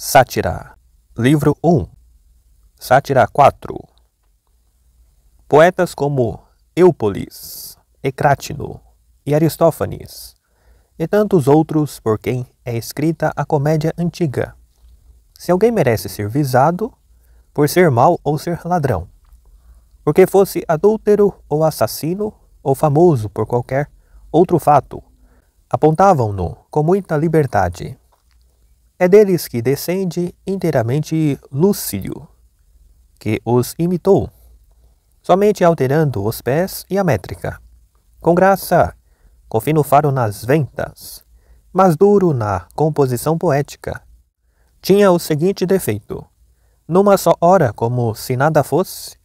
Sátira, livro 1, Sátira 4. Poetas como Eupolis, Ecrátino e Aristófanes, e tantos outros por quem é escrita a comédia antiga. Se alguém merece ser visado, por ser mau ou ser ladrão, porque fosse adúltero ou assassino ou famoso por qualquer outro fato, apontavam-no com muita liberdade é deles que descende inteiramente Lúcio, que os imitou, somente alterando os pés e a métrica. Com graça, com fino faro nas ventas, mas duro na composição poética. Tinha o seguinte defeito: numa só hora, como se nada fosse,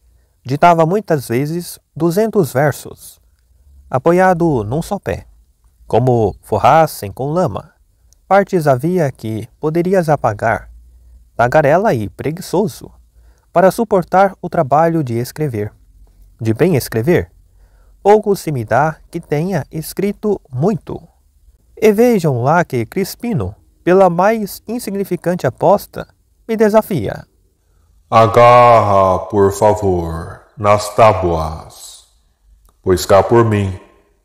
ditava muitas vezes duzentos versos, apoiado num só pé, como forrassem com lama partes havia que poderias apagar, tagarela e preguiçoso, para suportar o trabalho de escrever. De bem escrever, pouco se me dá que tenha escrito muito. E vejam lá que Crispino, pela mais insignificante aposta, me desafia. Agarra, por favor, nas tábuas, pois cá por mim,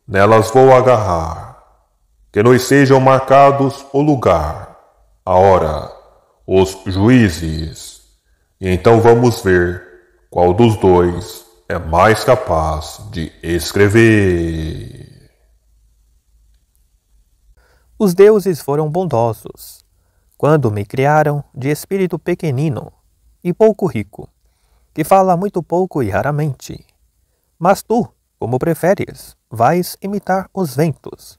nelas vou agarrar que nos sejam marcados o lugar, a hora, os juízes. E então vamos ver qual dos dois é mais capaz de escrever. Os deuses foram bondosos quando me criaram de espírito pequenino e pouco rico, que fala muito pouco e raramente. Mas tu, como preferes, vais imitar os ventos,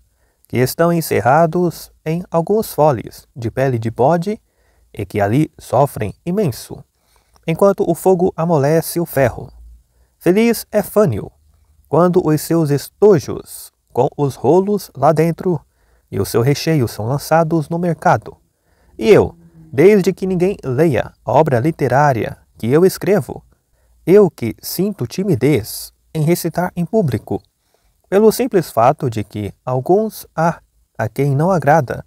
que estão encerrados em alguns folhos de pele de bode e que ali sofrem imenso, enquanto o fogo amolece o ferro. Feliz é Fânio, quando os seus estojos, com os rolos lá dentro, e o seu recheio são lançados no mercado. E eu, desde que ninguém leia a obra literária que eu escrevo, eu que sinto timidez em recitar em público, pelo simples fato de que alguns há a quem não agrada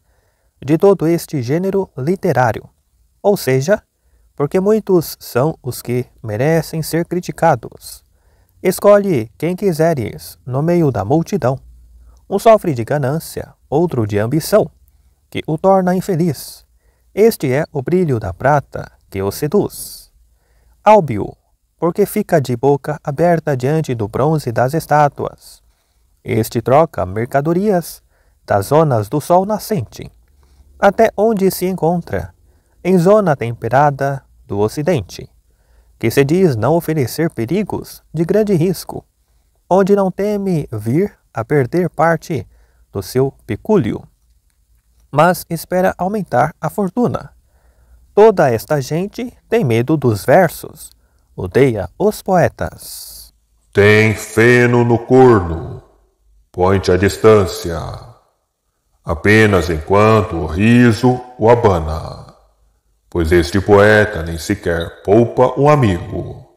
de todo este gênero literário, ou seja, porque muitos são os que merecem ser criticados. Escolhe quem quiseres no meio da multidão. Um sofre de ganância, outro de ambição, que o torna infeliz. Este é o brilho da prata que o seduz. Álbio, porque fica de boca aberta diante do bronze das estátuas este troca mercadorias das zonas do sol nascente até onde se encontra, em zona temperada do Ocidente, que se diz não oferecer perigos de grande risco, onde não teme vir a perder parte do seu pecúlio, mas espera aumentar a fortuna. Toda esta gente tem medo dos versos, odeia os poetas. Tem feno no corno, Põe-te à distância, apenas enquanto o riso o abana, pois este poeta nem sequer poupa um amigo.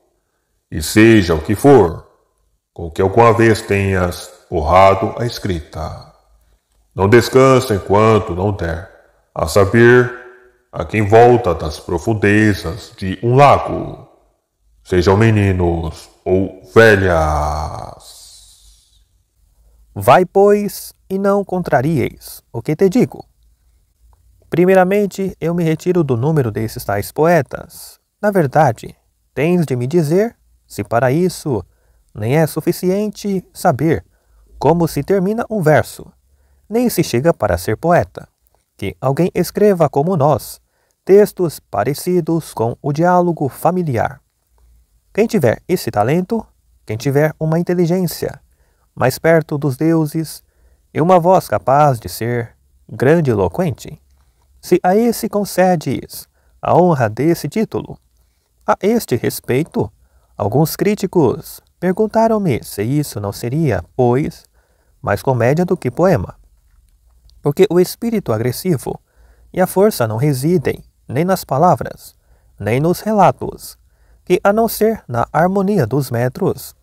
E seja o que for, com que alguma vez tenhas honrado a escrita. Não descansa enquanto não der, a saber, a quem volta das profundezas de um lago, sejam meninos ou velhas. Vai, pois, e não contrarieis o que te digo. Primeiramente, eu me retiro do número desses tais poetas. Na verdade, tens de me dizer, se para isso nem é suficiente saber como se termina um verso, nem se chega para ser poeta, que alguém escreva como nós textos parecidos com o diálogo familiar. Quem tiver esse talento, quem tiver uma inteligência, mais perto dos deuses, e uma voz capaz de ser grande e eloquente. Se a esse concedes a honra desse título, a este respeito, alguns críticos perguntaram-me se isso não seria, pois, mais comédia do que poema. Porque o espírito agressivo e a força não residem nem nas palavras, nem nos relatos, que a não ser na harmonia dos metros,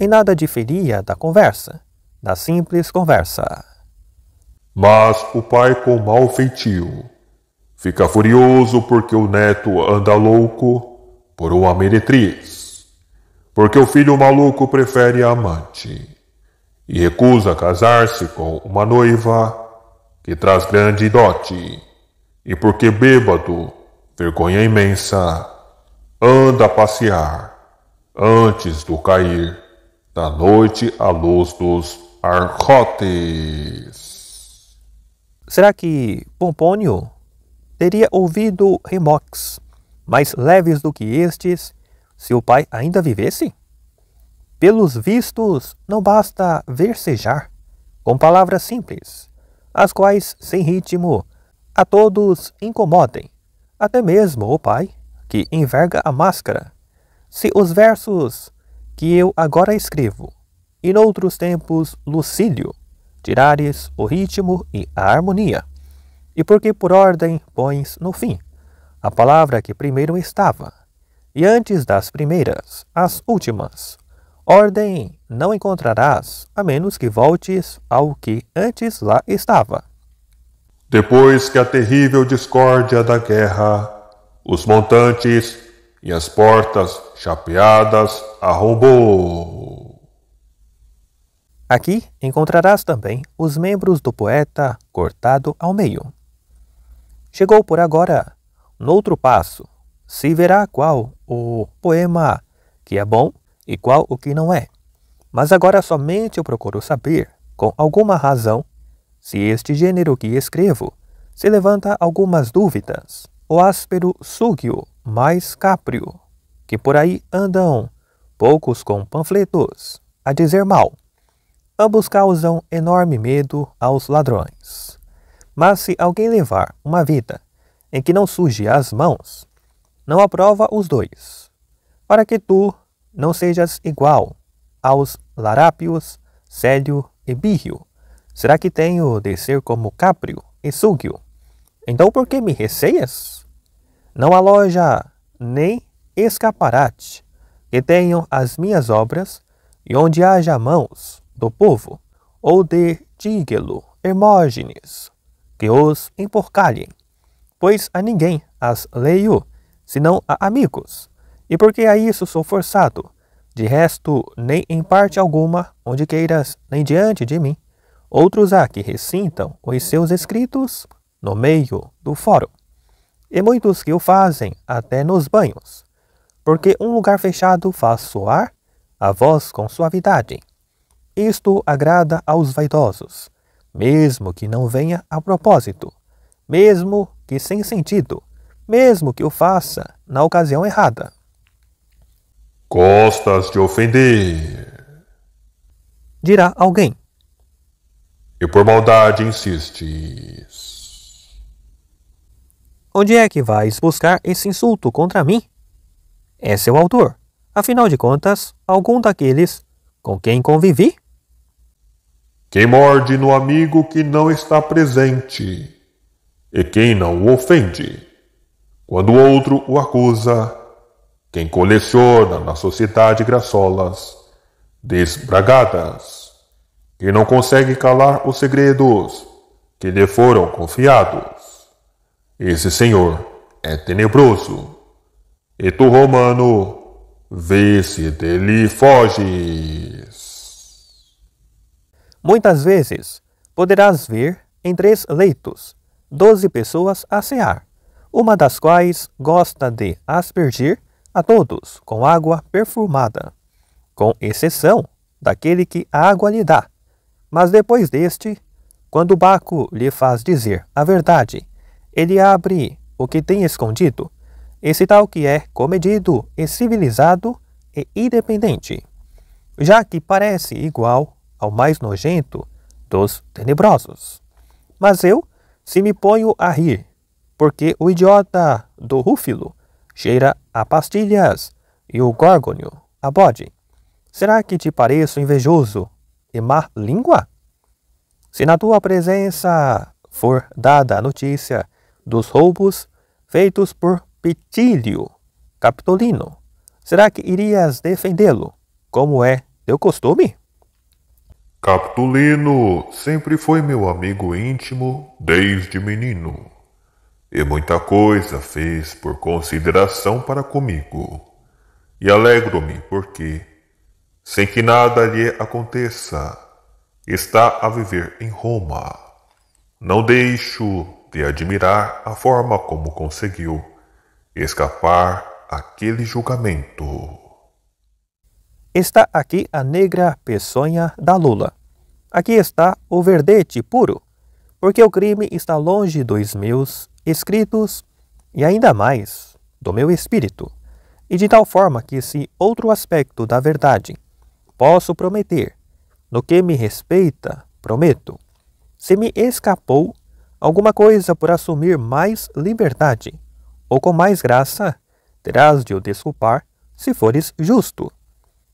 e nada diferia da conversa, da simples conversa. Mas o pai com mau feitio fica furioso porque o neto anda louco por uma meretriz, porque o filho maluco prefere a amante e recusa casar-se com uma noiva que traz grande dote, e porque bêbado, vergonha imensa, anda a passear antes do cair da noite à luz dos arcotes. Será que Pompônio teria ouvido remoques mais leves do que estes se o pai ainda vivesse? Pelos vistos, não basta versejar com palavras simples, as quais, sem ritmo, a todos incomodem, até mesmo o pai, que enverga a máscara. Se os versos que eu agora escrevo. E outros tempos, Lucílio, tirares o ritmo e a harmonia, e porque por ordem pões no fim a palavra que primeiro estava, e antes das primeiras, as últimas. Ordem não encontrarás, a menos que voltes ao que antes lá estava. Depois que a terrível discórdia da guerra, os montantes e as portas chapeadas arrombou. Aqui encontrarás também os membros do poeta cortado ao meio. Chegou por agora, noutro passo, se verá qual o poema que é bom e qual o que não é. Mas agora somente eu procuro saber, com alguma razão, se este gênero que escrevo se levanta algumas dúvidas o áspero Sugio, mais Caprio, que por aí andam, poucos com panfletos, a dizer mal. Ambos causam enorme medo aos ladrões. Mas se alguém levar uma vida em que não surge as mãos, não aprova os dois, para que tu não sejas igual aos larápios, Célio e Bírrio. Será que tenho de ser como Caprio e Súgio? Então por que me receias? Não aloja loja nem escaparate que tenham as minhas obras, e onde haja mãos do povo ou de Tíguelo, Hermógenes, que os emporcalhem, pois a ninguém as leio, senão a amigos, e porque a isso sou forçado, de resto, nem em parte alguma, onde queiras, nem diante de mim, outros há que recintam os seus escritos no meio do fórum e muitos que o fazem até nos banhos, porque um lugar fechado faz soar a voz com suavidade. Isto agrada aos vaidosos, mesmo que não venha a propósito, mesmo que sem sentido, mesmo que o faça na ocasião errada. Gostas de ofender? Dirá alguém. E por maldade insistes. Onde é que vais buscar esse insulto contra mim? É seu autor. Afinal de contas, algum daqueles com quem convivi? Quem morde no amigo que não está presente, e quem não o ofende. Quando o outro o acusa, quem coleciona na sociedade graçolas desbragadas, e não consegue calar os segredos que lhe foram confiados. Esse senhor é tenebroso. E tu, Romano, vê se dele foges. Muitas vezes poderás ver em três leitos doze pessoas a cear, uma das quais gosta de aspergir a todos com água perfumada, com exceção daquele que a água lhe dá. Mas depois deste, quando o Baco lhe faz dizer a verdade ele abre o que tem escondido. Esse tal que é comedido e civilizado e independente, já que parece igual ao mais nojento dos tenebrosos. Mas eu, se me ponho a rir, porque o idiota do Rúfilo cheira a pastilhas e o górgonio a bode. Será que te pareço invejoso e má língua? Se na tua presença for dada a notícia dos roubos feitos por Pitílio Capitolino. Será que irias defendê-lo, como é teu costume? Capitolino sempre foi meu amigo íntimo desde menino, e muita coisa fez por consideração para comigo. E alegro-me porque, sem que nada lhe aconteça, está a viver em Roma. Não deixo de admirar a forma como conseguiu escapar aquele julgamento. Está aqui a negra peçonha da Lula. Aqui está o verdete puro, porque o crime está longe dos meus escritos e ainda mais do meu espírito, e de tal forma que esse outro aspecto da verdade posso prometer, no que me respeita, prometo. Se me escapou, alguma coisa por assumir mais liberdade, ou com mais graça, terás de o desculpar se fores justo.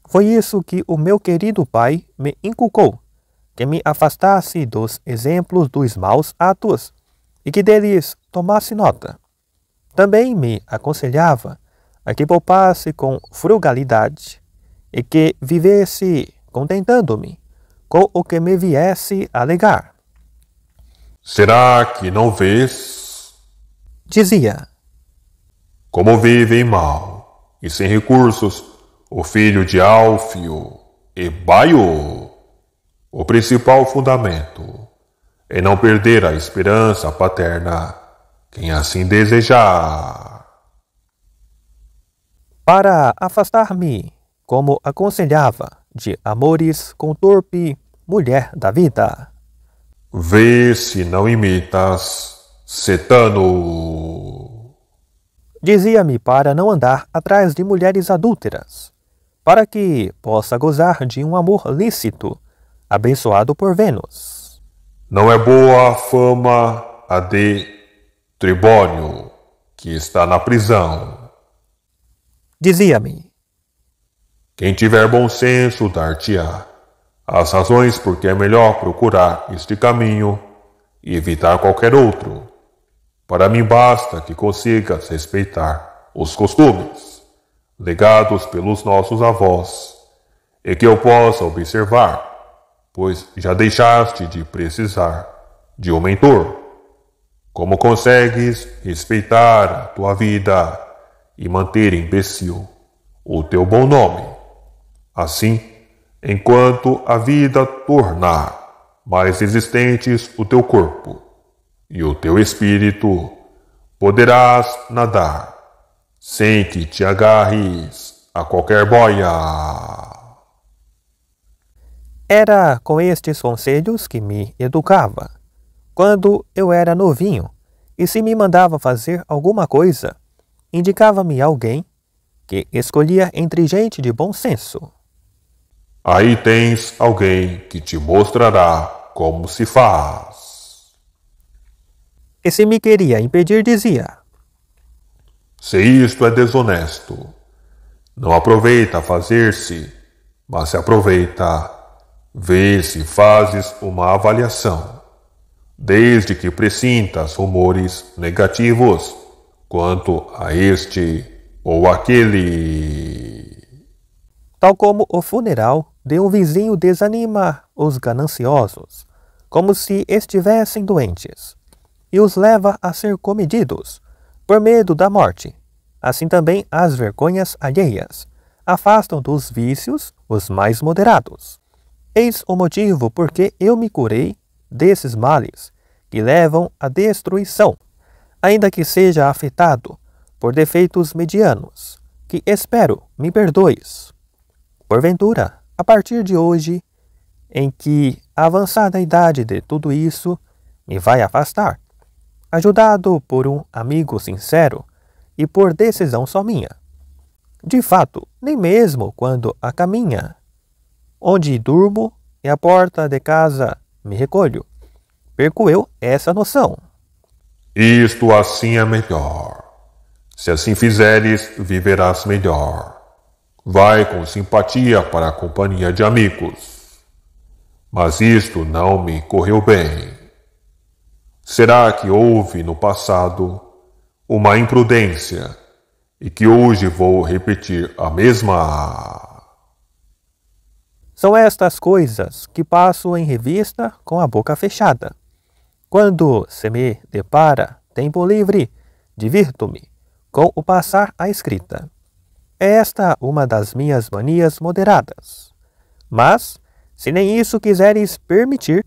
Foi isso que o meu querido pai me inculcou, que me afastasse dos exemplos dos maus atos e que deles tomasse nota. Também me aconselhava a que poupasse com frugalidade e que vivesse contentando-me com o que me viesse alegar. Será que não vês? Dizia. Como vivem mal e sem recursos o filho de Alfio e Baio. O principal fundamento é não perder a esperança paterna, quem assim desejar. Para afastar-me, como aconselhava, de amores com torpe mulher da vida. Vê se não imitas Setano. Dizia-me para não andar atrás de mulheres adúlteras, para que possa gozar de um amor lícito, abençoado por Vênus. Não é boa a fama a de Tribônio, que está na prisão. Dizia-me: Quem tiver bom senso, dar-te-á as razões por que é melhor procurar este caminho e evitar qualquer outro. Para mim basta que consigas respeitar os costumes legados pelos nossos avós e que eu possa observar, pois já deixaste de precisar de um mentor. Como consegues respeitar a tua vida e manter imbecil o teu bom nome? Assim, enquanto a vida tornar mais existentes o teu corpo e o teu espírito, poderás nadar sem que te agarres a qualquer boia. Era com estes conselhos que me educava. Quando eu era novinho, e se me mandava fazer alguma coisa, indicava-me alguém que escolhia entre gente de bom senso. Aí tens alguém que te mostrará como se faz. E se me queria impedir, dizia: Se isto é desonesto, não aproveita fazer-se, mas se aproveita, vê se fazes uma avaliação, desde que precintas rumores negativos quanto a este ou aquele tal como o funeral de um vizinho desanima os gananciosos, como se estivessem doentes, e os leva a ser comedidos, por medo da morte. Assim também as vergonhas alheias afastam dos vícios os mais moderados. Eis o motivo por que eu me curei desses males que levam à destruição, ainda que seja afetado por defeitos medianos, que espero me perdoes. Porventura, a partir de hoje, em que a avançada idade de tudo isso me vai afastar, ajudado por um amigo sincero e por decisão só minha. De fato, nem mesmo quando a caminha, onde durmo e à porta de casa me recolho, perco eu essa noção. Isto assim é melhor. Se assim fizeres, viverás melhor vai com simpatia para a companhia de amigos. Mas isto não me correu bem. Será que houve no passado uma imprudência e que hoje vou repetir a mesma? São estas coisas que passo em revista com a boca fechada. Quando se me depara tempo livre, divirto-me com o passar à escrita. Esta é uma das minhas manias moderadas. Mas, se nem isso quiseres permitir,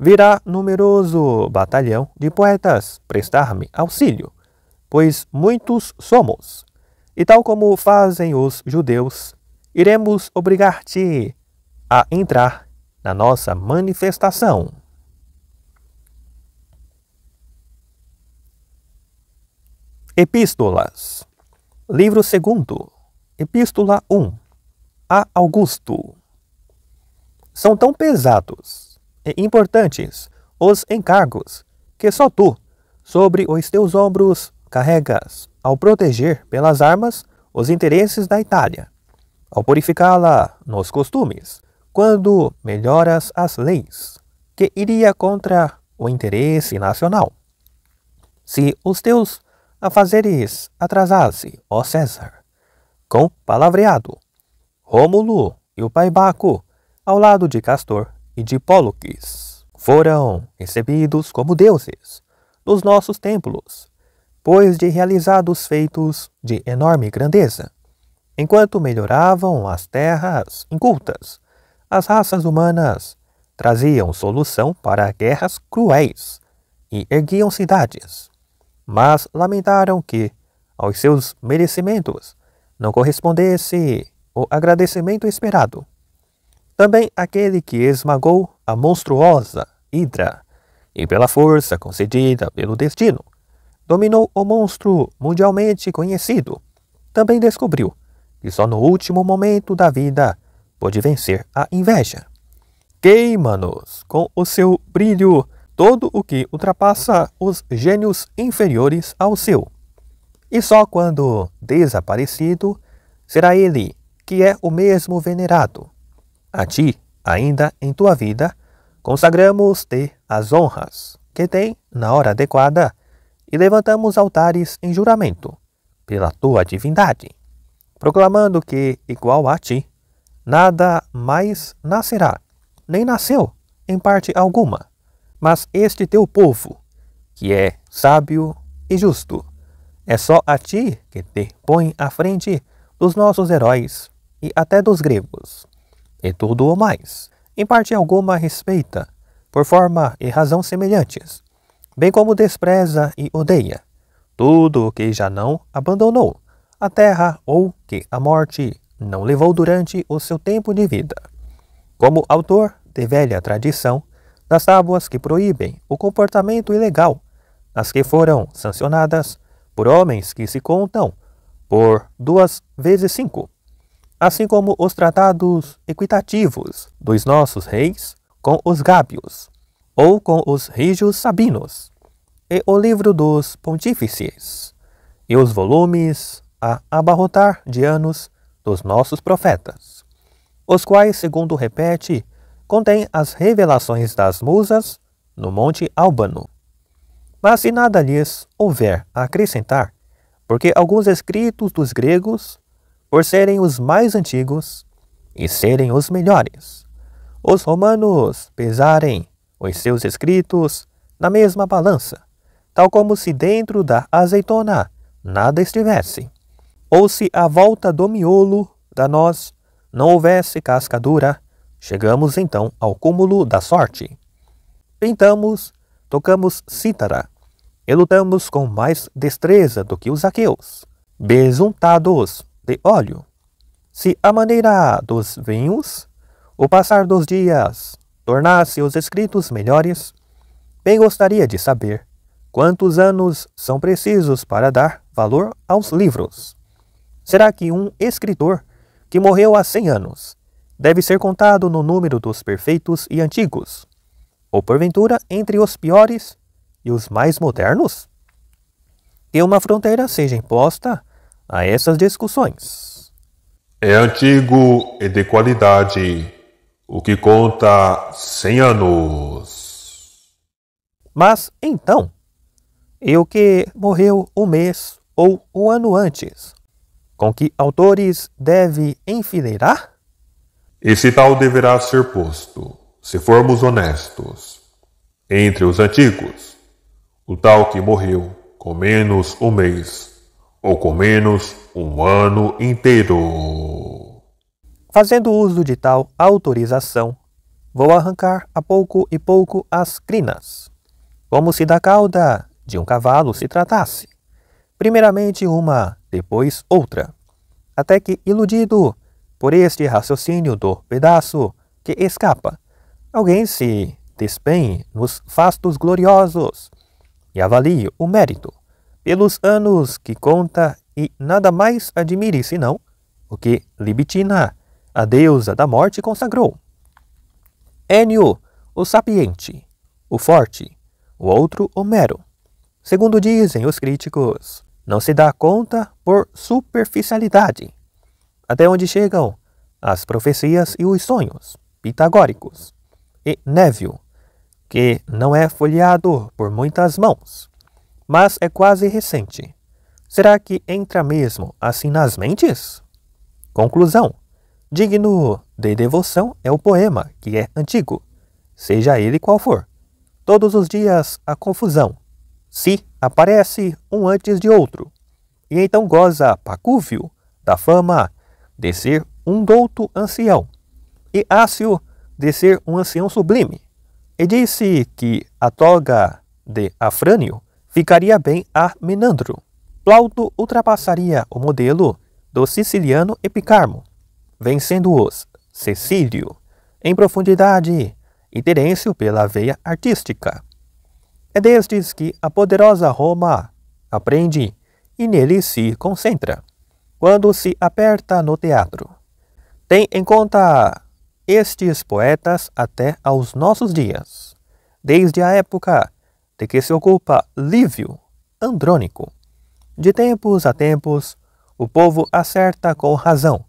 virá numeroso batalhão de poetas prestar-me auxílio, pois muitos somos. E tal como fazem os judeus, iremos obrigar-te a entrar na nossa manifestação. Epístolas, livro segundo. Epístola 1 a Augusto. São tão pesados e importantes os encargos que só tu, sobre os teus ombros, carregas ao proteger pelas armas os interesses da Itália, ao purificá-la nos costumes, quando melhoras as leis, que iria contra o interesse nacional. Se os teus afazeres atrasasse, ó César, com palavreado. Rômulo e o pai Baco, ao lado de Castor e de Pólux, foram recebidos como deuses nos nossos templos, pois de realizados feitos de enorme grandeza. Enquanto melhoravam as terras incultas, as raças humanas traziam solução para guerras cruéis e erguiam cidades. Mas lamentaram que, aos seus merecimentos, não correspondesse o agradecimento esperado. Também aquele que esmagou a monstruosa Hidra, e pela força concedida pelo destino, dominou o monstro mundialmente conhecido, também descobriu que só no último momento da vida pôde vencer a inveja. Queima-nos com o seu brilho todo o que ultrapassa os gênios inferiores ao seu. E só quando desaparecido será ele, que é o mesmo venerado. A ti, ainda em tua vida, consagramos-te as honras que tem na hora adequada e levantamos altares em juramento pela tua divindade, proclamando que, igual a ti, nada mais nascerá, nem nasceu em parte alguma, mas este teu povo, que é sábio e justo é só a ti que te põe à frente dos nossos heróis e até dos gregos. E tudo o mais, em parte alguma respeita, por forma e razão semelhantes, bem como despreza e odeia tudo o que já não abandonou, a terra ou que a morte não levou durante o seu tempo de vida. Como autor de velha tradição, das tábuas que proíbem o comportamento ilegal, as que foram sancionadas por homens que se contam por duas vezes cinco, assim como os tratados equitativos dos nossos reis com os gábios, ou com os rígios sabinos, e o livro dos pontífices, e os volumes a abarrotar de anos dos nossos profetas, os quais, segundo repete, contém as revelações das musas no Monte Álbano. Mas se nada lhes houver a acrescentar, porque alguns escritos dos gregos, por serem os mais antigos e serem os melhores, os romanos pesarem os seus escritos na mesma balança, tal como se dentro da azeitona nada estivesse, ou se à volta do miolo da noz não houvesse casca dura, chegamos então ao cúmulo da sorte. Pintamos, tocamos cítara, e lutamos com mais destreza do que os aqueus, besuntados de óleo. Se a maneira dos vinhos, o passar dos dias, tornasse os escritos melhores, bem gostaria de saber quantos anos são precisos para dar valor aos livros. Será que um escritor que morreu há 100 anos deve ser contado no número dos perfeitos e antigos, ou porventura entre os piores e os mais modernos? e uma fronteira seja imposta a essas discussões. É antigo e de qualidade, o que conta 100 anos. Mas então, e o que morreu um mês ou um ano antes? Com que autores deve enfileirar? Esse tal deverá ser posto, se formos honestos, entre os antigos o tal que morreu com menos um mês ou com menos um ano inteiro. Fazendo uso de tal autorização, vou arrancar a pouco e pouco as crinas, como se da cauda de um cavalo se tratasse. Primeiramente uma, depois outra, até que, iludido por este raciocínio do pedaço que escapa, alguém se despenhe nos fastos gloriosos e avalie o mérito pelos anos que conta e nada mais admire senão o que Libitina, a deusa da morte, consagrou. Enio, o sapiente, o forte, o outro Homero. Segundo dizem os críticos, não se dá conta por superficialidade, até onde chegam as profecias e os sonhos pitagóricos. E Névio, que não é folheado por muitas mãos, mas é quase recente. Será que entra mesmo assim nas mentes? Conclusão: digno de devoção é o poema, que é antigo, seja ele qual for. Todos os dias a confusão. Se aparece um antes de outro, e então goza Pacúvio da fama de ser um douto ancião, e Ácio de ser um ancião sublime, e disse que a toga de Afrânio ficaria bem a Menandro. Plauto ultrapassaria o modelo do siciliano Epicarmo, vencendo-os Cecílio em profundidade e Terêncio pela veia artística. É destes que a poderosa Roma aprende e nele se concentra. Quando se aperta no teatro, tem em conta estes poetas até aos nossos dias, desde a época de que se ocupa Lívio, Andrônico. De tempos a tempos, o povo acerta com razão,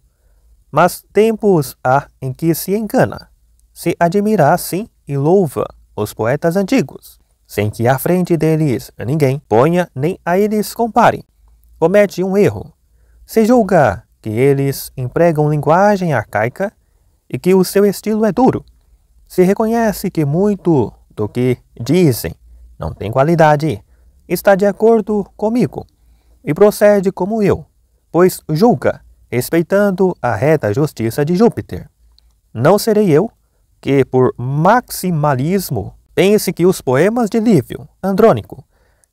mas tempos há em que se engana, se admira assim e louva os poetas antigos, sem que à frente deles ninguém ponha nem a eles compare. Comete um erro. Se julga que eles empregam linguagem arcaica e que o seu estilo é duro. Se reconhece que muito do que dizem não tem qualidade, está de acordo comigo e procede como eu, pois julga, respeitando a reta justiça de Júpiter. Não serei eu que, por maximalismo, pense que os poemas de Lívio, Andrônico,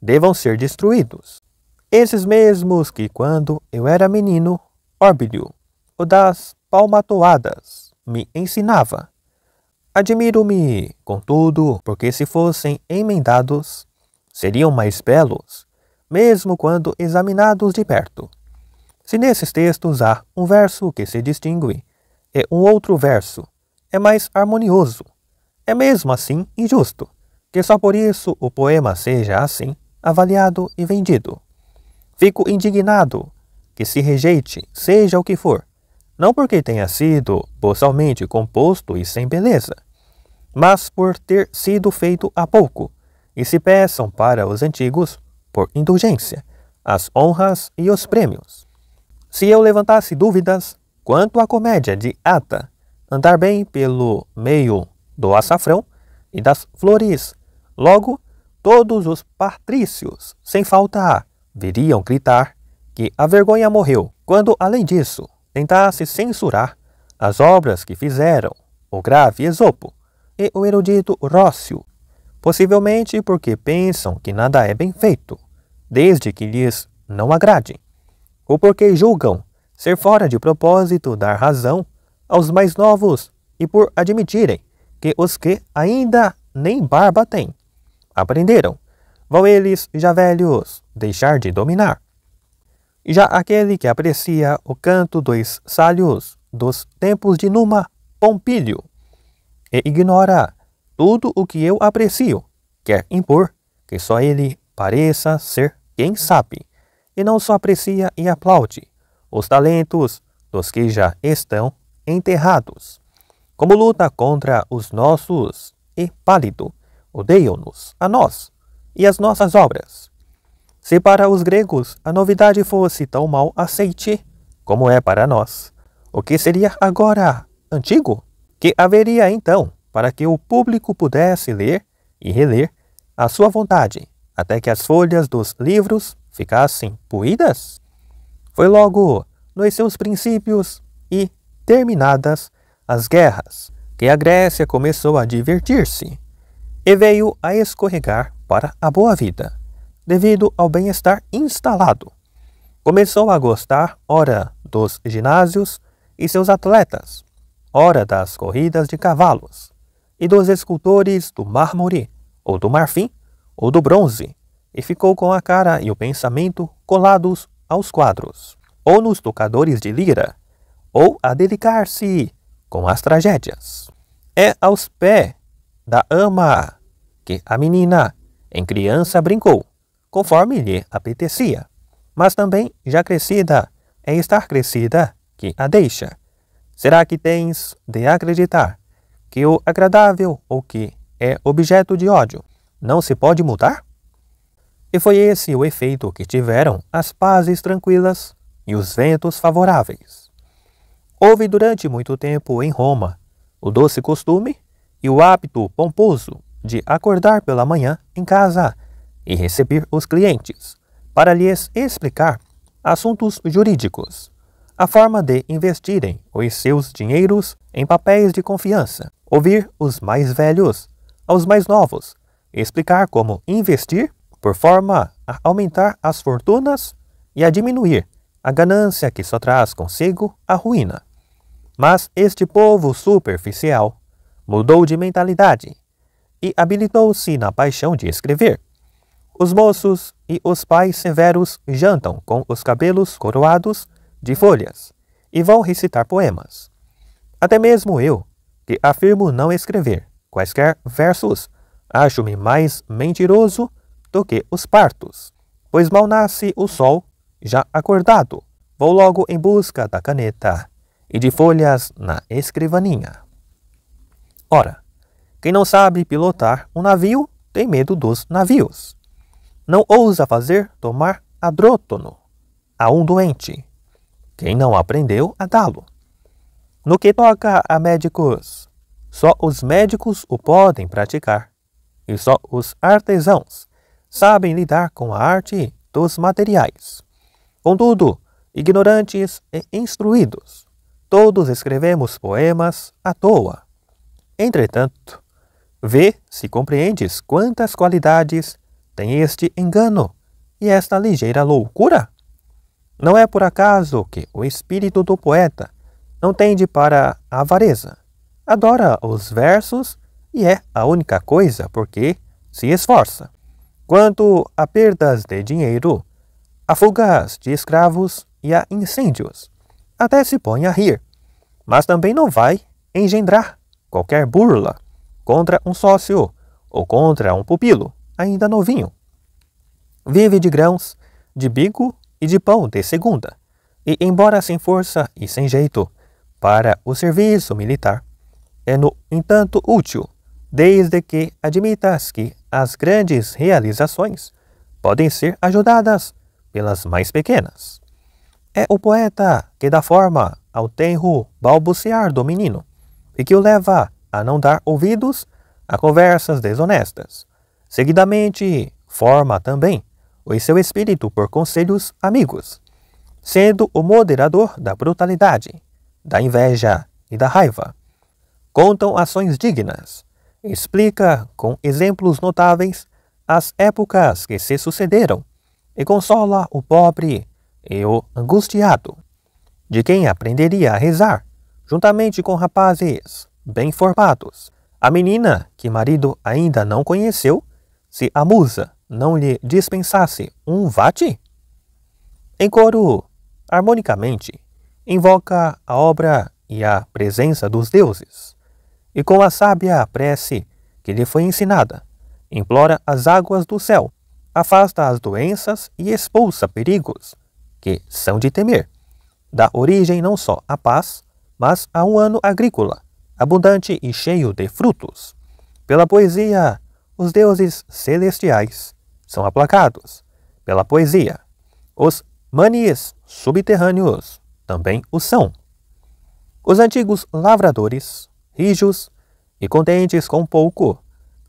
devam ser destruídos. Esses mesmos que, quando eu era menino, Órbilio, o das palmatoadas, me ensinava. Admiro-me, contudo, porque se fossem emendados, seriam mais belos, mesmo quando examinados de perto. Se nesses textos há um verso que se distingue, é um outro verso, é mais harmonioso, é mesmo assim injusto, que só por isso o poema seja assim avaliado e vendido. Fico indignado que se rejeite, seja o que for, não porque tenha sido boçalmente composto e sem beleza, mas por ter sido feito há pouco, e se peçam para os antigos, por indulgência, as honras e os prêmios. Se eu levantasse dúvidas quanto à comédia de Ata, andar bem pelo meio do açafrão e das flores, logo todos os patrícios, sem falta, veriam gritar que a vergonha morreu, quando, além disso, tentasse censurar as obras que fizeram o grave Esopo e o erudito Rócio, possivelmente porque pensam que nada é bem feito, desde que lhes não agrade, ou porque julgam ser fora de propósito dar razão aos mais novos e por admitirem que os que ainda nem barba têm aprenderam, vão eles já velhos deixar de dominar já aquele que aprecia o canto dos sálios dos tempos de Numa Pompílio e ignora tudo o que eu aprecio, quer impor que só ele pareça ser quem sabe, e não só aprecia e aplaude os talentos dos que já estão enterrados. Como luta contra os nossos e pálido, odeiam-nos a nós e as nossas obras. Se para os gregos a novidade fosse tão mal aceite como é para nós, o que seria agora antigo? Que haveria então para que o público pudesse ler e reler à sua vontade, até que as folhas dos livros ficassem puídas? Foi logo nos seus princípios e terminadas as guerras que a Grécia começou a divertir-se e veio a escorregar para a boa vida devido ao bem-estar instalado. Começou a gostar, ora, dos ginásios e seus atletas, ora, das corridas de cavalos e dos escultores do mármore, ou do marfim, ou do bronze, e ficou com a cara e o pensamento colados aos quadros, ou nos tocadores de lira, ou a dedicar se com as tragédias. É aos pés da ama que a menina, em criança, brincou, conforme lhe apetecia, mas também já crescida é estar crescida que a deixa. Será que tens de acreditar que o agradável ou que é objeto de ódio não se pode mudar? E foi esse o efeito que tiveram as pazes tranquilas e os ventos favoráveis. Houve durante muito tempo em Roma o doce costume e o hábito pomposo de acordar pela manhã em casa e receber os clientes para lhes explicar assuntos jurídicos, a forma de investirem os seus dinheiros em papéis de confiança, ouvir os mais velhos aos mais novos, explicar como investir por forma a aumentar as fortunas e a diminuir a ganância que só traz consigo a ruína. Mas este povo superficial mudou de mentalidade e habilitou-se na paixão de escrever os moços e os pais severos jantam com os cabelos coroados de folhas e vão recitar poemas. Até mesmo eu, que afirmo não escrever quaisquer versos, acho-me mais mentiroso do que os partos, pois mal nasce o sol, já acordado, vou logo em busca da caneta e de folhas na escrivaninha. Ora, quem não sabe pilotar um navio tem medo dos navios não ousa fazer tomar adrótono a um doente, quem não aprendeu a dá-lo. No que toca a médicos, só os médicos o podem praticar, e só os artesãos sabem lidar com a arte dos materiais. Contudo, ignorantes e instruídos, todos escrevemos poemas à toa. Entretanto, vê se compreendes quantas qualidades tem este engano e esta ligeira loucura? Não é por acaso que o espírito do poeta não tende para a avareza. Adora os versos e é a única coisa porque se esforça. Quanto a perdas de dinheiro, a fugas de escravos e a incêndios, até se põe a rir, mas também não vai engendrar qualquer burla contra um sócio ou contra um pupilo ainda novinho. Vive de grãos, de bico e de pão de segunda, e embora sem força e sem jeito para o serviço militar, é no entanto útil, desde que admitas que as grandes realizações podem ser ajudadas pelas mais pequenas. É o poeta que dá forma ao tenro balbuciar do menino e que o leva a não dar ouvidos a conversas desonestas, Seguidamente, forma também o seu espírito por conselhos amigos, sendo o moderador da brutalidade, da inveja e da raiva. Contam ações dignas, explica com exemplos notáveis as épocas que se sucederam e consola o pobre e o angustiado, de quem aprenderia a rezar, juntamente com rapazes bem formados, a menina que marido ainda não conheceu se a musa não lhe dispensasse um vate? Em coro, harmonicamente, invoca a obra e a presença dos deuses, e com a sábia prece que lhe foi ensinada, implora as águas do céu, afasta as doenças e expulsa perigos, que são de temer. Dá origem não só à paz, mas a um ano agrícola, abundante e cheio de frutos. Pela poesia os deuses celestiais são aplacados pela poesia. Os manis subterrâneos também o são. Os antigos lavradores, rijos e contentes com pouco,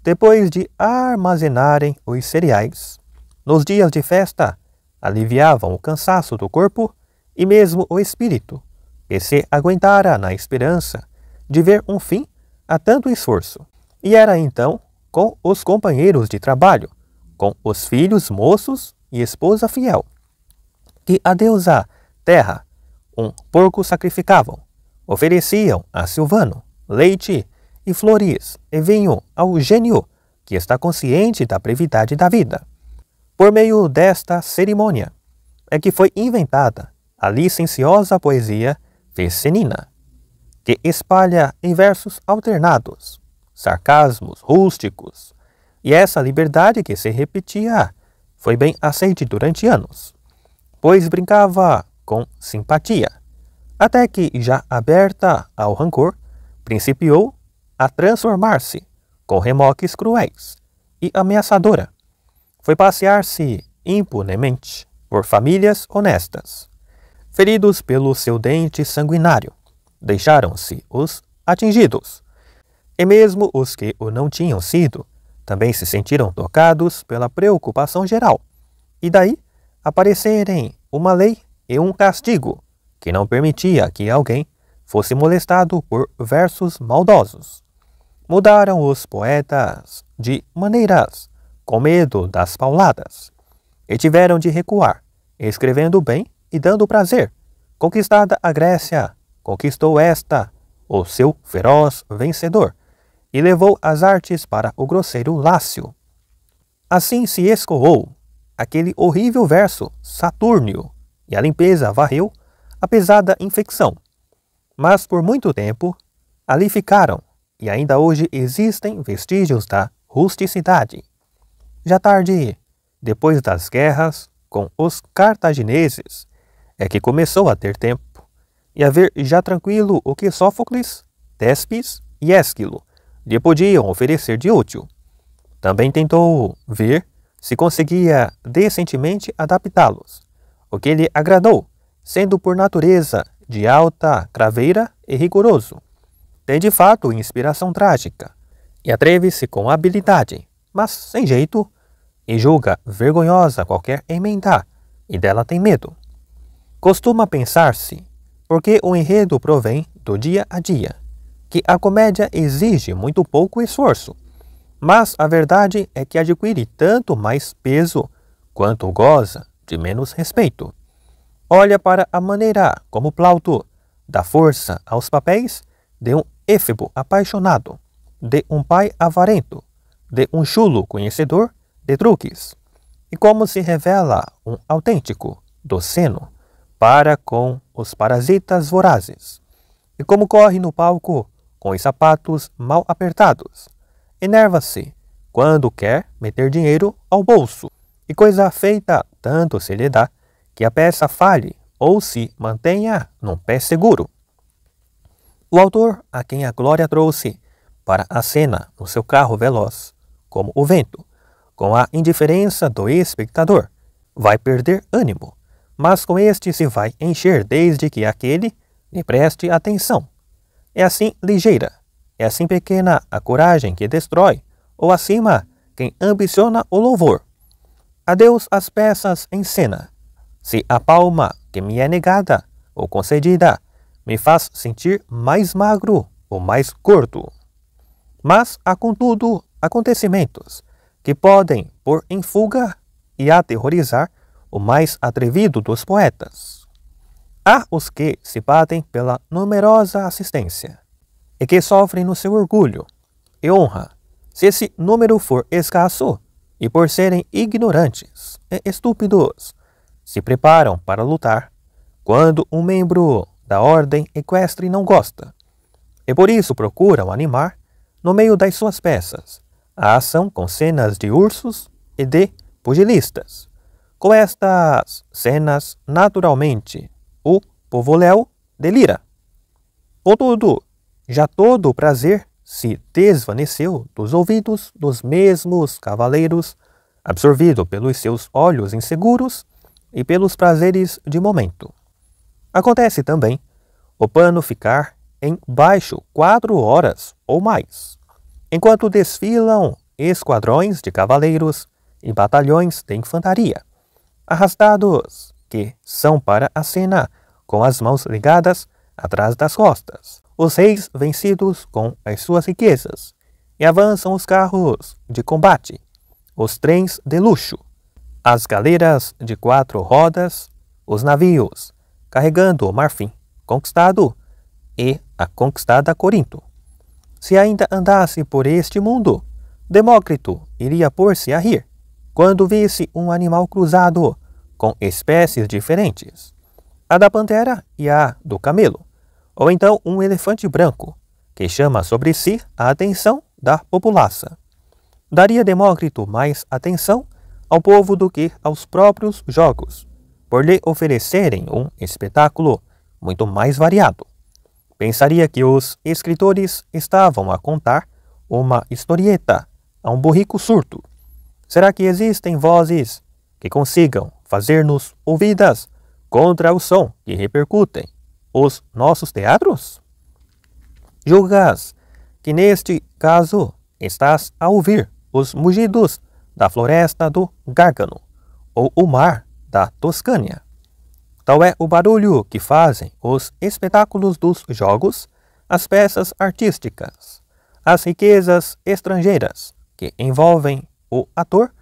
depois de armazenarem os cereais, nos dias de festa, aliviavam o cansaço do corpo e mesmo o espírito, que se aguentara na esperança de ver um fim a tanto esforço. E era então com os companheiros de trabalho, com os filhos moços e esposa fiel. Que a deusa terra um porco sacrificavam. Ofereciam a Silvano leite e flores e vinho ao gênio que está consciente da brevidade da vida. Por meio desta cerimônia é que foi inventada a licenciosa poesia Vecenina, que espalha em versos alternados sarcasmos rústicos. E essa liberdade que se repetia foi bem aceita durante anos, pois brincava com simpatia, até que, já aberta ao rancor, principiou a transformar-se com remoques cruéis e ameaçadora. Foi passear-se impunemente por famílias honestas. Feridos pelo seu dente sanguinário, deixaram-se os atingidos e mesmo os que o não tinham sido também se sentiram tocados pela preocupação geral. E daí aparecerem uma lei e um castigo que não permitia que alguém fosse molestado por versos maldosos. Mudaram os poetas de maneiras, com medo das pauladas, e tiveram de recuar, escrevendo bem e dando prazer. Conquistada a Grécia, conquistou esta, o seu feroz vencedor e levou as artes para o grosseiro Lácio. Assim se escoou aquele horrível verso Saturnio, e a limpeza varreu a pesada infecção. Mas por muito tempo ali ficaram, e ainda hoje existem vestígios da rusticidade. Já tarde, depois das guerras com os cartagineses, é que começou a ter tempo e a ver já tranquilo o que Sófocles, Tespes e Esquilo lhe podiam oferecer de útil. Também tentou ver se conseguia decentemente adaptá-los, o que lhe agradou, sendo por natureza de alta craveira e rigoroso. Tem de fato inspiração trágica e atreve-se com habilidade, mas sem jeito, e julga vergonhosa qualquer emendar, e dela tem medo. Costuma pensar-se, porque o enredo provém do dia a dia, que a comédia exige muito pouco esforço, mas a verdade é que adquire tanto mais peso quanto goza de menos respeito. Olha para a maneira como Plauto dá força aos papéis de um éfebo apaixonado, de um pai avarento, de um chulo conhecedor de truques, e como se revela um autêntico doceno para com os parasitas vorazes, e como corre no palco com os sapatos mal apertados. Enerva-se quando quer meter dinheiro ao bolso. E coisa feita tanto se lhe dá que a peça fale ou se mantenha num pé seguro. O autor a quem a glória trouxe para a cena no seu carro veloz, como o vento, com a indiferença do espectador, vai perder ânimo, mas com este se vai encher desde que aquele lhe preste atenção. É assim ligeira, é assim pequena a coragem que destrói, ou acima, quem ambiciona o louvor. Adeus as peças em cena. Se a palma que me é negada ou concedida me faz sentir mais magro ou mais gordo. Mas há, contudo, acontecimentos que podem pôr em fuga e aterrorizar o mais atrevido dos poetas. Há os que se batem pela numerosa assistência e que sofrem no seu orgulho e honra, se esse número for escasso, e por serem ignorantes e estúpidos, se preparam para lutar quando um membro da ordem equestre não gosta, e por isso procuram animar, no meio das suas peças, a ação com cenas de ursos e de pugilistas. Com estas cenas, naturalmente, povoléu delira. Contudo, já todo o prazer se desvaneceu dos ouvidos dos mesmos cavaleiros, absorvido pelos seus olhos inseguros e pelos prazeres de momento. Acontece também o pano ficar em baixo quatro horas ou mais, enquanto desfilam esquadrões de cavaleiros e batalhões de infantaria, arrastados que são para a cena com as mãos ligadas atrás das costas. Os reis vencidos com as suas riquezas, e avançam os carros de combate, os trens de luxo, as galeras de quatro rodas, os navios, carregando o marfim conquistado e a conquistada Corinto. Se ainda andasse por este mundo, Demócrito iria pôr-se a rir quando visse um animal cruzado com espécies diferentes a da pantera e a do camelo, ou então um elefante branco, que chama sobre si a atenção da populaça. Daria Demócrito mais atenção ao povo do que aos próprios jogos, por lhe oferecerem um espetáculo muito mais variado. Pensaria que os escritores estavam a contar uma historieta a um burrico surto. Será que existem vozes que consigam fazer-nos ouvidas contra o som que repercutem os nossos teatros? Julgas que neste caso estás a ouvir os mugidos da floresta do Gárgano ou o mar da Toscânia. Tal é o barulho que fazem os espetáculos dos jogos, as peças artísticas, as riquezas estrangeiras que envolvem o ator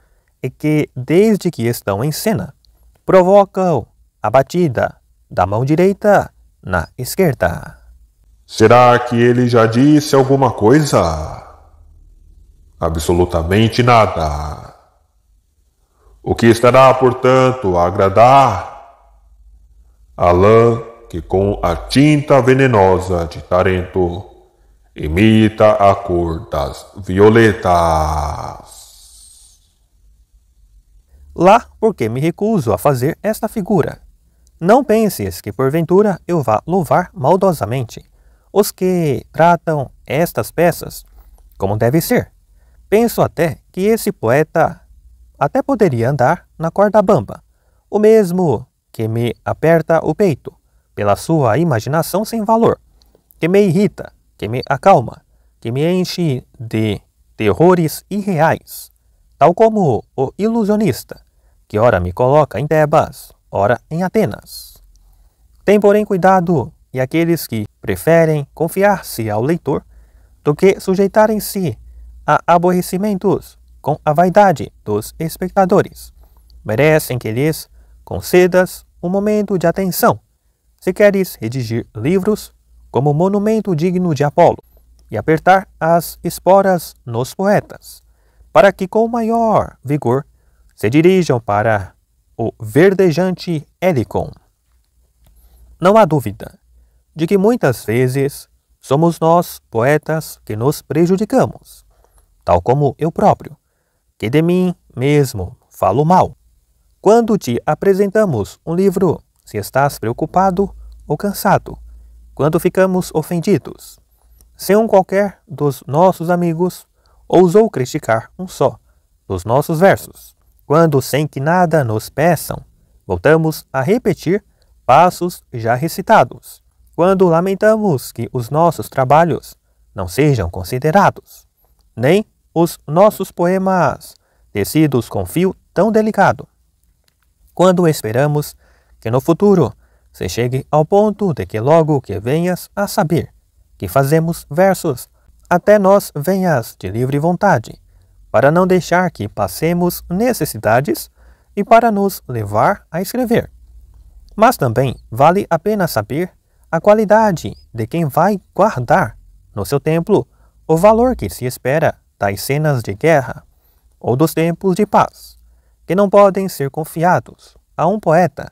e que, desde que estão em cena, provocam a batida da mão direita na esquerda. Será que ele já disse alguma coisa? Absolutamente nada. O que estará, portanto, a agradar? lã que com a tinta venenosa de Tarento imita a cor das violetas. Lá porque me recuso a fazer esta figura não penses que porventura eu vá louvar maldosamente os que tratam estas peças como deve ser. Penso até que esse poeta até poderia andar na corda bamba, o mesmo que me aperta o peito pela sua imaginação sem valor, que me irrita, que me acalma, que me enche de terrores irreais, tal como o ilusionista, que ora me coloca em Tebas ora em Atenas. Tem, porém, cuidado, e aqueles que preferem confiar-se ao leitor do que sujeitarem-se a aborrecimentos com a vaidade dos espectadores. Merecem que lhes concedas um momento de atenção, se queres redigir livros como monumento digno de Apolo e apertar as esporas nos poetas, para que com maior vigor se dirijam para o verdejante Helicon. Não há dúvida de que muitas vezes somos nós, poetas, que nos prejudicamos, tal como eu próprio, que de mim mesmo falo mal. Quando te apresentamos um livro, se estás preocupado ou cansado, quando ficamos ofendidos, se um qualquer dos nossos amigos ousou criticar um só dos nossos versos, quando, sem que nada nos peçam, voltamos a repetir passos já recitados, quando lamentamos que os nossos trabalhos não sejam considerados, nem os nossos poemas tecidos com fio tão delicado, quando esperamos que no futuro se chegue ao ponto de que logo que venhas a saber que fazemos versos, até nós venhas de livre vontade para não deixar que passemos necessidades e para nos levar a escrever. Mas também vale a pena saber a qualidade de quem vai guardar no seu templo o valor que se espera das cenas de guerra ou dos tempos de paz, que não podem ser confiados a um poeta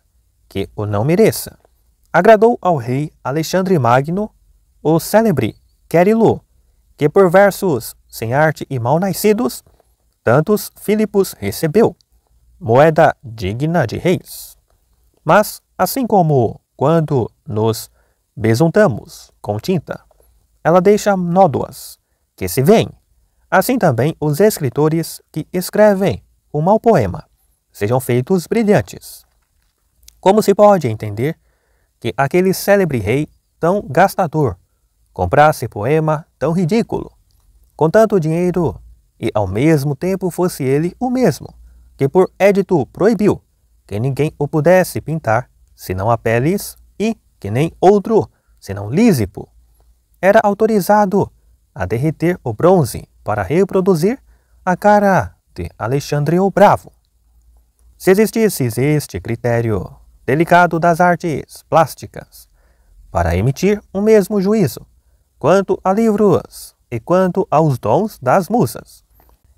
que o não mereça. Agradou ao rei Alexandre Magno o célebre Querilu, que por versos sem arte e mal nascidos, tantos Filipos recebeu, moeda digna de reis. Mas, assim como quando nos besuntamos com tinta, ela deixa nódoas, que se veem. Assim também os escritores que escrevem o um mau poema sejam feitos brilhantes. Como se pode entender que aquele célebre rei tão gastador comprasse poema tão ridículo, contanto dinheiro, e ao mesmo tempo fosse ele o mesmo, que por édito proibiu que ninguém o pudesse pintar, senão a peles, e que nem outro, senão Lísipo, era autorizado a derreter o bronze para reproduzir a cara de Alexandre o Bravo. Se existisse este critério delicado das artes plásticas, para emitir o mesmo juízo quanto a livros e quanto aos dons das musas.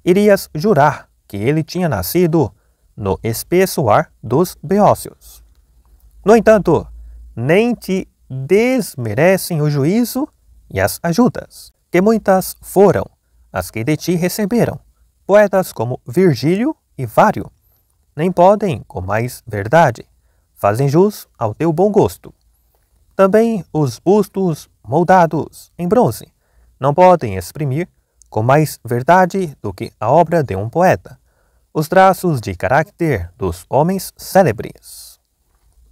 Irias jurar que ele tinha nascido no espesso ar dos beócios. No entanto, nem te desmerecem o juízo e as ajudas, que muitas foram as que de ti receberam, poetas como Virgílio e Vário, nem podem, com mais verdade, fazem jus ao teu bom gosto. Também os bustos moldados em bronze, não podem exprimir com mais verdade do que a obra de um poeta os traços de caráter dos homens célebres.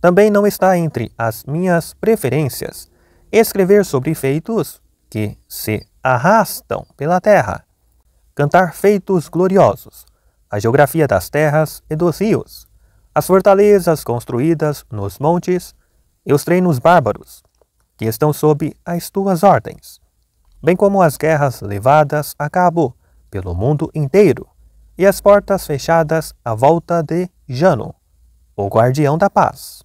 Também não está entre as minhas preferências escrever sobre feitos que se arrastam pela terra, cantar feitos gloriosos, a geografia das terras e dos rios, as fortalezas construídas nos montes e os treinos bárbaros, que estão sob as tuas ordens bem como as guerras levadas a cabo pelo mundo inteiro e as portas fechadas à volta de Jano, o guardião da paz.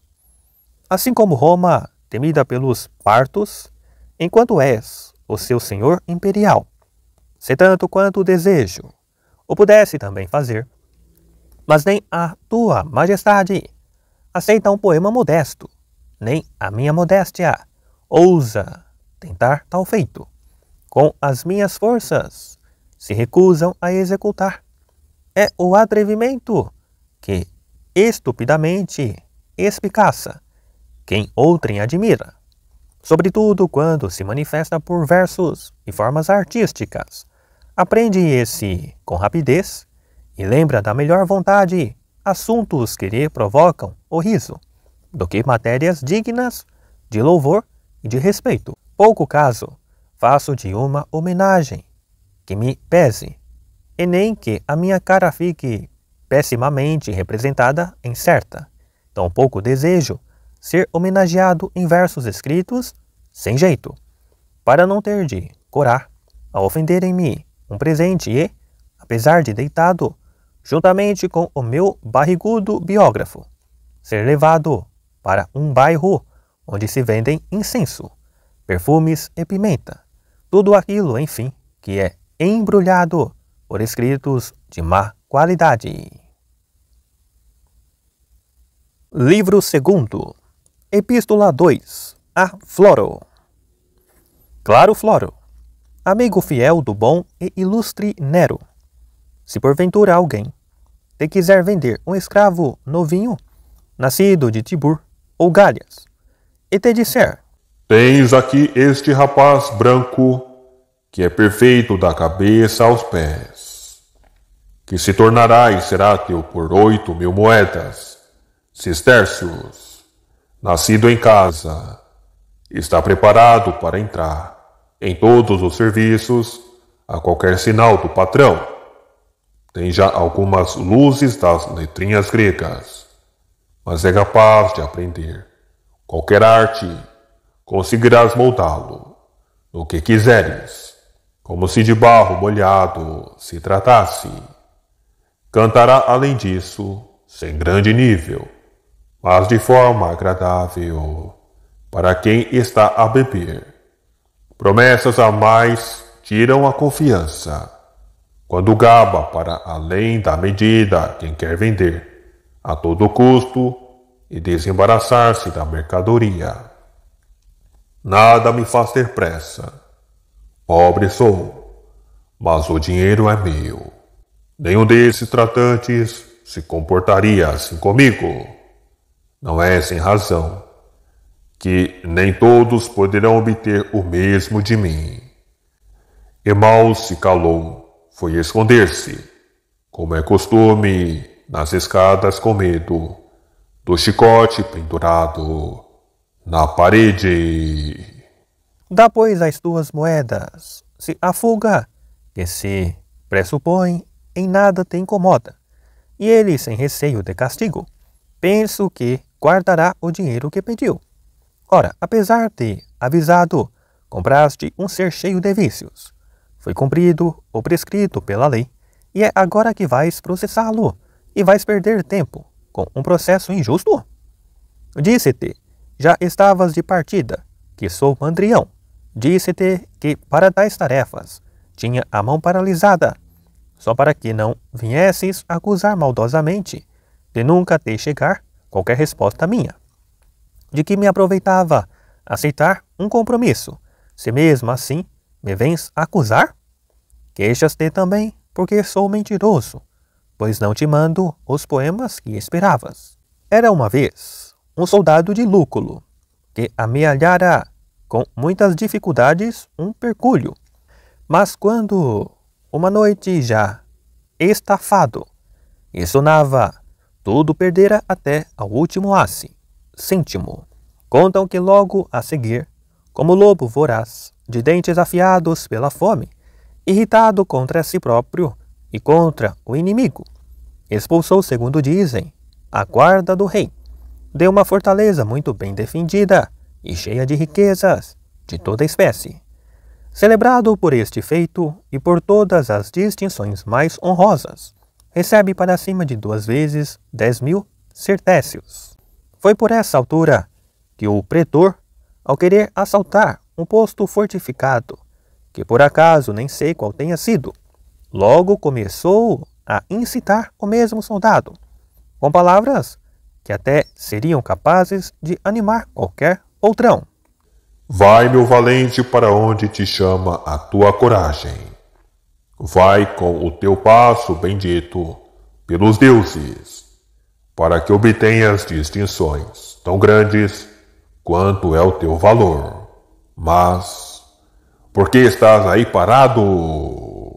Assim como Roma, temida pelos partos, enquanto és o seu senhor imperial, se tanto quanto desejo o pudesse também fazer, mas nem a tua majestade aceita um poema modesto, nem a minha modéstia ousa tentar tal feito com as minhas forças, se recusam a executar. É o atrevimento que, estupidamente, expicaça quem outrem admira, sobretudo quando se manifesta por versos e formas artísticas. Aprende esse com rapidez e lembra da melhor vontade assuntos que lhe provocam o riso, do que matérias dignas de louvor e de respeito. Pouco caso faço de uma homenagem que me pese, e nem que a minha cara fique pessimamente representada em certa. Tampouco desejo ser homenageado em versos escritos sem jeito, para não ter de corar a ofender em mim um presente e, apesar de deitado, juntamente com o meu barrigudo biógrafo, ser levado para um bairro onde se vendem incenso, perfumes e pimenta, tudo aquilo, enfim, que é embrulhado por escritos de má qualidade. Livro 2, Epístola 2 a Floro. Claro, Floro, amigo fiel do bom e ilustre Nero, se porventura alguém te quiser vender um escravo novinho, nascido de Tibur ou Galias, e te disser, Tens aqui este rapaz branco, que é perfeito da cabeça aos pés, que se tornará e será teu por oito mil moedas, cistercios, nascido em casa, está preparado para entrar em todos os serviços a qualquer sinal do patrão. Tem já algumas luzes das letrinhas gregas, mas é capaz de aprender qualquer arte conseguirás moldá-lo no que quiseres, como se de barro molhado se tratasse. Cantará além disso, sem grande nível, mas de forma agradável para quem está a beber. Promessas a mais tiram a confiança. Quando gaba para além da medida quem quer vender, a todo custo e desembaraçar-se da mercadoria. Nada me faz ter pressa. Pobre sou, mas o dinheiro é meu. Nenhum desses tratantes se comportaria assim comigo. Não é sem razão que nem todos poderão obter o mesmo de mim. E mal se calou, foi esconder-se, como é costume, nas escadas com medo do chicote pendurado. Na parede! Dá, pois, as tuas moedas. Se a fuga, que se pressupõe, em nada te incomoda. E ele, sem receio de castigo, penso que guardará o dinheiro que pediu. Ora, apesar de avisado, compraste um ser cheio de vícios. Foi cumprido ou prescrito pela lei, e é agora que vais processá-lo, e vais perder tempo com um processo injusto? Disse-te já estavas de partida, que sou mandrião. Disse-te que para tais tarefas tinha a mão paralisada, só para que não viesses acusar maldosamente de nunca ter chegar qualquer resposta minha. De que me aproveitava aceitar um compromisso, se mesmo assim me vens acusar? Queixas-te também, porque sou mentiroso, pois não te mando os poemas que esperavas. Era uma vez um soldado de Lúculo, que amealhara com muitas dificuldades um percúlio. Mas quando, uma noite já estafado, e sonava, tudo perdera até ao último asse, cêntimo. Contam que logo a seguir, como lobo voraz, de dentes afiados pela fome, irritado contra si próprio e contra o inimigo, expulsou, segundo dizem, a guarda do rei deu uma fortaleza muito bem defendida e cheia de riquezas de toda espécie. Celebrado por este feito e por todas as distinções mais honrosas, recebe para cima de duas vezes dez mil certécios. Foi por essa altura que o pretor, ao querer assaltar um posto fortificado, que por acaso nem sei qual tenha sido, logo começou a incitar o mesmo soldado, com palavras que até seriam capazes de animar qualquer outrão. Vai, meu valente, para onde te chama a tua coragem. Vai com o teu passo bendito pelos deuses, para que obtenhas distinções tão grandes quanto é o teu valor. Mas, por que estás aí parado?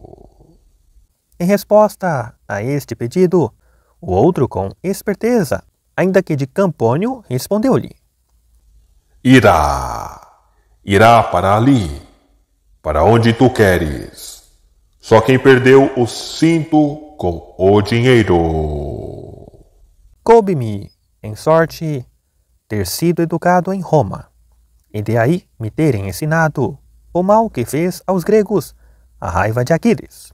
Em resposta a este pedido, o outro, com esperteza, ainda que de Campônio, respondeu-lhe: Irá, irá para ali, para onde tu queres. Só quem perdeu o cinto com o dinheiro. Coube-me, em sorte, ter sido educado em Roma, e de aí me terem ensinado o mal que fez aos gregos a raiva de Aquiles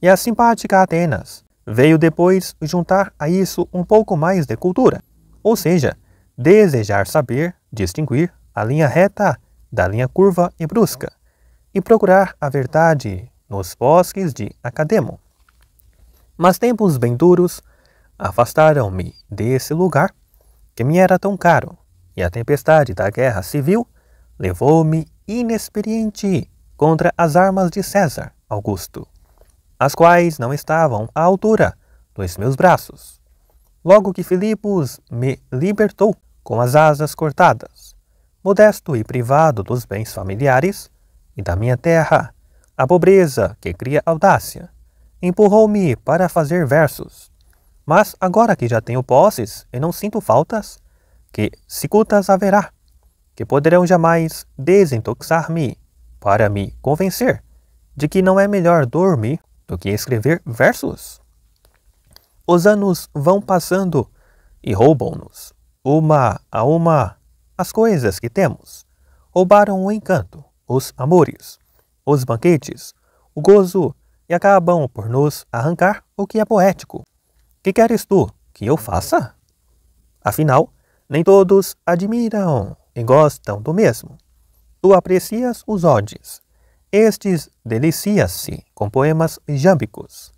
e a simpática Atenas, Veio depois juntar a isso um pouco mais de cultura, ou seja, desejar saber distinguir a linha reta da linha curva e brusca, e procurar a verdade nos bosques de Academo. Mas tempos bem duros afastaram-me desse lugar que me era tão caro, e a tempestade da guerra civil levou-me inexperiente contra as armas de César Augusto as quais não estavam à altura dos meus braços. Logo que Filipos me libertou com as asas cortadas, modesto e privado dos bens familiares e da minha terra, a pobreza que cria audácia empurrou-me para fazer versos. Mas agora que já tenho posses e não sinto faltas, que cicutas haverá, que poderão jamais desintoxar-me para me convencer de que não é melhor dormir do que escrever versos. Os anos vão passando e roubam-nos, uma a uma, as coisas que temos. Roubaram o encanto, os amores, os banquetes, o gozo e acabam por nos arrancar o que é poético. Que queres tu que eu faça? Afinal, nem todos admiram e gostam do mesmo. Tu aprecias os odes, estes delicia-se com poemas jâmbicos,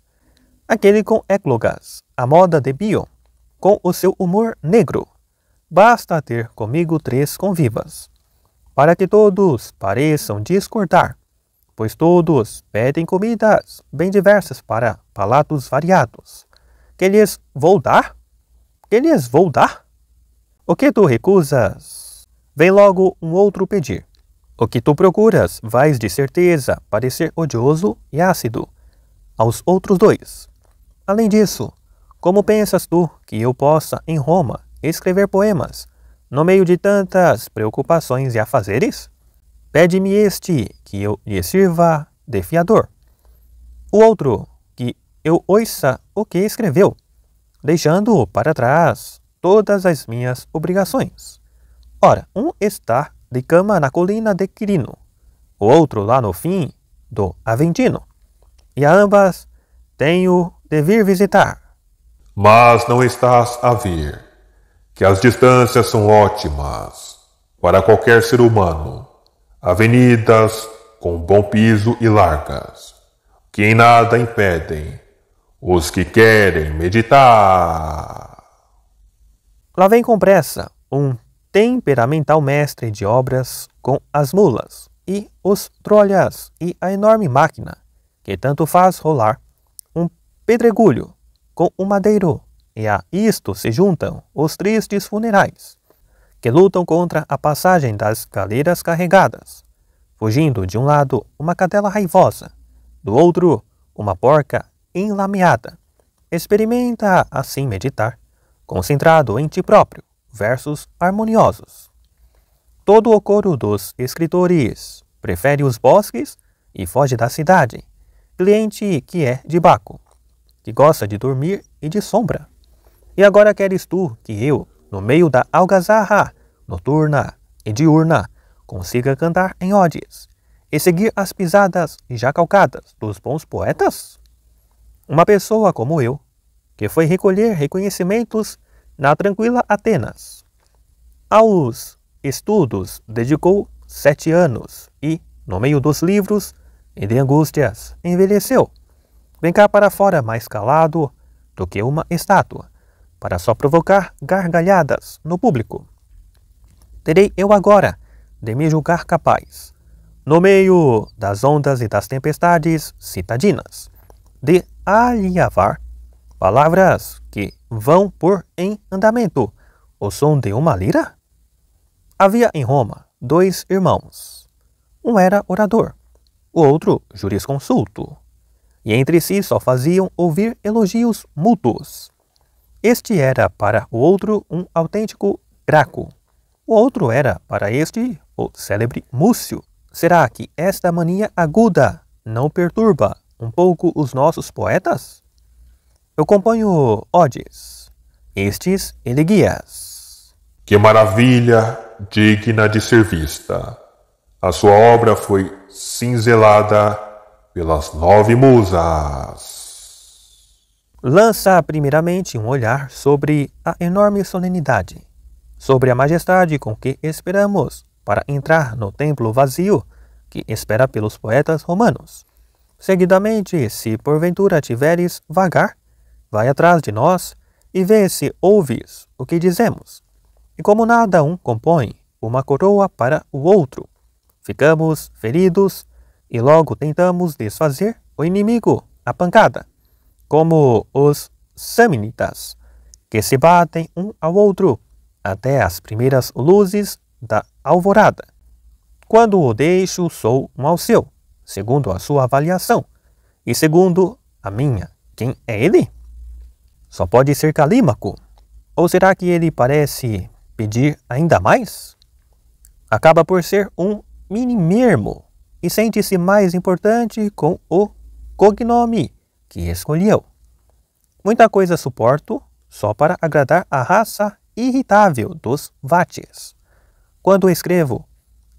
aquele com eclogas, a moda de bio, com o seu humor negro. Basta ter comigo três convivas, para que todos pareçam discordar, pois todos pedem comidas bem diversas para palatos variados. Que lhes vou dar? Que lhes vou dar? O que tu recusas? Vem logo um outro pedir. O que tu procuras, vais de certeza parecer odioso e ácido aos outros dois. Além disso, como pensas tu que eu possa, em Roma, escrever poemas, no meio de tantas preocupações e afazeres? Pede-me este, que eu lhe sirva de fiador. O outro, que eu ouça o que escreveu, deixando para trás todas as minhas obrigações. Ora, um está de cama na colina de Quirino, o outro lá no fim do Aventino. E a ambas tenho de vir visitar. Mas não estás a vir, que as distâncias são ótimas para qualquer ser humano. Avenidas com bom piso e largas, que em nada impedem os que querem meditar. Lá vem com pressa um temperamental mestre de obras com as mulas e os trolhas e a enorme máquina que tanto faz rolar um pedregulho com o um madeiro, e a isto se juntam os tristes funerais, que lutam contra a passagem das cadeiras carregadas, fugindo de um lado uma cadela raivosa, do outro uma porca enlameada. Experimenta assim meditar, concentrado em ti próprio, versos harmoniosos. Todo o coro dos escritores prefere os bosques e foge da cidade, cliente que é de Baco, que gosta de dormir e de sombra. E agora queres tu que eu, no meio da algazarra noturna e diurna, consiga cantar em ódios e seguir as pisadas já calcadas dos bons poetas? Uma pessoa como eu, que foi recolher reconhecimentos na tranquila Atenas. Aos estudos dedicou sete anos e, no meio dos livros e de angústias, envelheceu. Vem cá para fora mais calado do que uma estátua, para só provocar gargalhadas no público. Terei eu agora de me julgar capaz, no meio das ondas e das tempestades citadinas, de aliavar palavras que vão por em andamento. O som de uma lira? Havia em Roma dois irmãos. Um era orador, o outro jurisconsulto. E entre si só faziam ouvir elogios mútuos. Este era para o outro um autêntico Graco. O outro era, para este, o célebre Múcio. Será que esta mania aguda não perturba um pouco os nossos poetas? Eu componho odes, estes ele guias. Que maravilha digna de ser vista! A sua obra foi cinzelada pelas nove musas. Lança primeiramente um olhar sobre a enorme solenidade, sobre a majestade com que esperamos para entrar no templo vazio que espera pelos poetas romanos. Seguidamente, se porventura tiveres vagar, Vai atrás de nós e vê se ouves o que dizemos. E como nada um compõe uma coroa para o outro, ficamos feridos e logo tentamos desfazer o inimigo a pancada, como os samnitas, que se batem um ao outro até as primeiras luzes da alvorada. Quando o deixo, sou um ao seu, segundo a sua avaliação, e segundo a minha. Quem é ele? Só pode ser Calímaco. Ou será que ele parece pedir ainda mais? Acaba por ser um minimermo e sente-se mais importante com o cognome que escolheu. Muita coisa suporto só para agradar a raça irritável dos vates. Quando escrevo,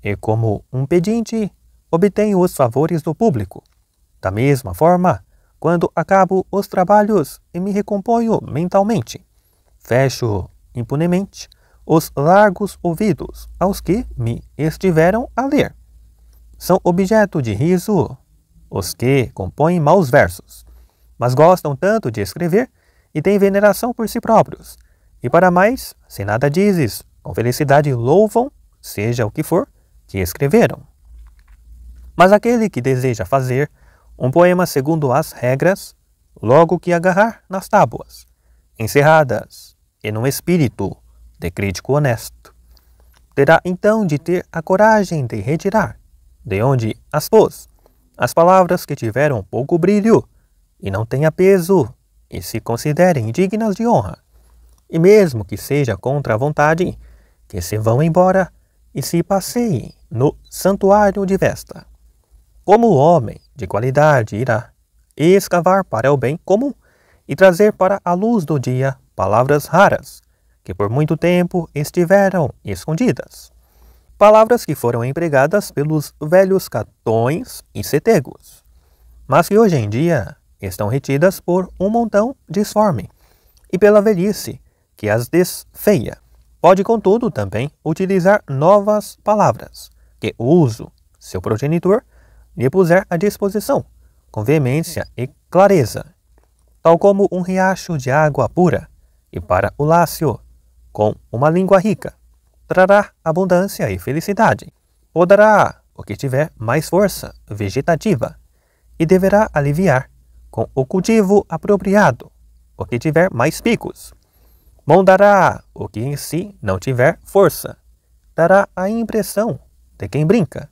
e como um pedinte, obtenho os favores do público. Da mesma forma, quando acabo os trabalhos e me recomponho mentalmente. Fecho impunemente os largos ouvidos aos que me estiveram a ler. São objeto de riso os que compõem maus versos, mas gostam tanto de escrever e têm veneração por si próprios. E para mais, se nada dizes, com felicidade louvam, seja o que for, que escreveram. Mas aquele que deseja fazer um poema segundo as regras, logo que agarrar nas tábuas, encerradas, e num espírito de crítico honesto. Terá então de ter a coragem de retirar, de onde as pôs, as palavras que tiveram pouco brilho e não tenha peso e se considerem dignas de honra. E mesmo que seja contra a vontade, que se vão embora e se passeiem no santuário de Vesta. Como o homem de qualidade irá escavar para o bem comum e trazer para a luz do dia palavras raras que por muito tempo estiveram escondidas. Palavras que foram empregadas pelos velhos catões e setegos, mas que hoje em dia estão retidas por um montão disforme e pela velhice que as desfeia. Pode, contudo, também utilizar novas palavras que o uso, seu progenitor, lhe puser à disposição, com veemência e clareza, tal como um riacho de água pura, e para o lácio, com uma língua rica, trará abundância e felicidade. Poderá o que tiver mais força vegetativa, e deverá aliviar, com o cultivo apropriado, o que tiver mais picos. Mondará o que em si não tiver força, dará a impressão de quem brinca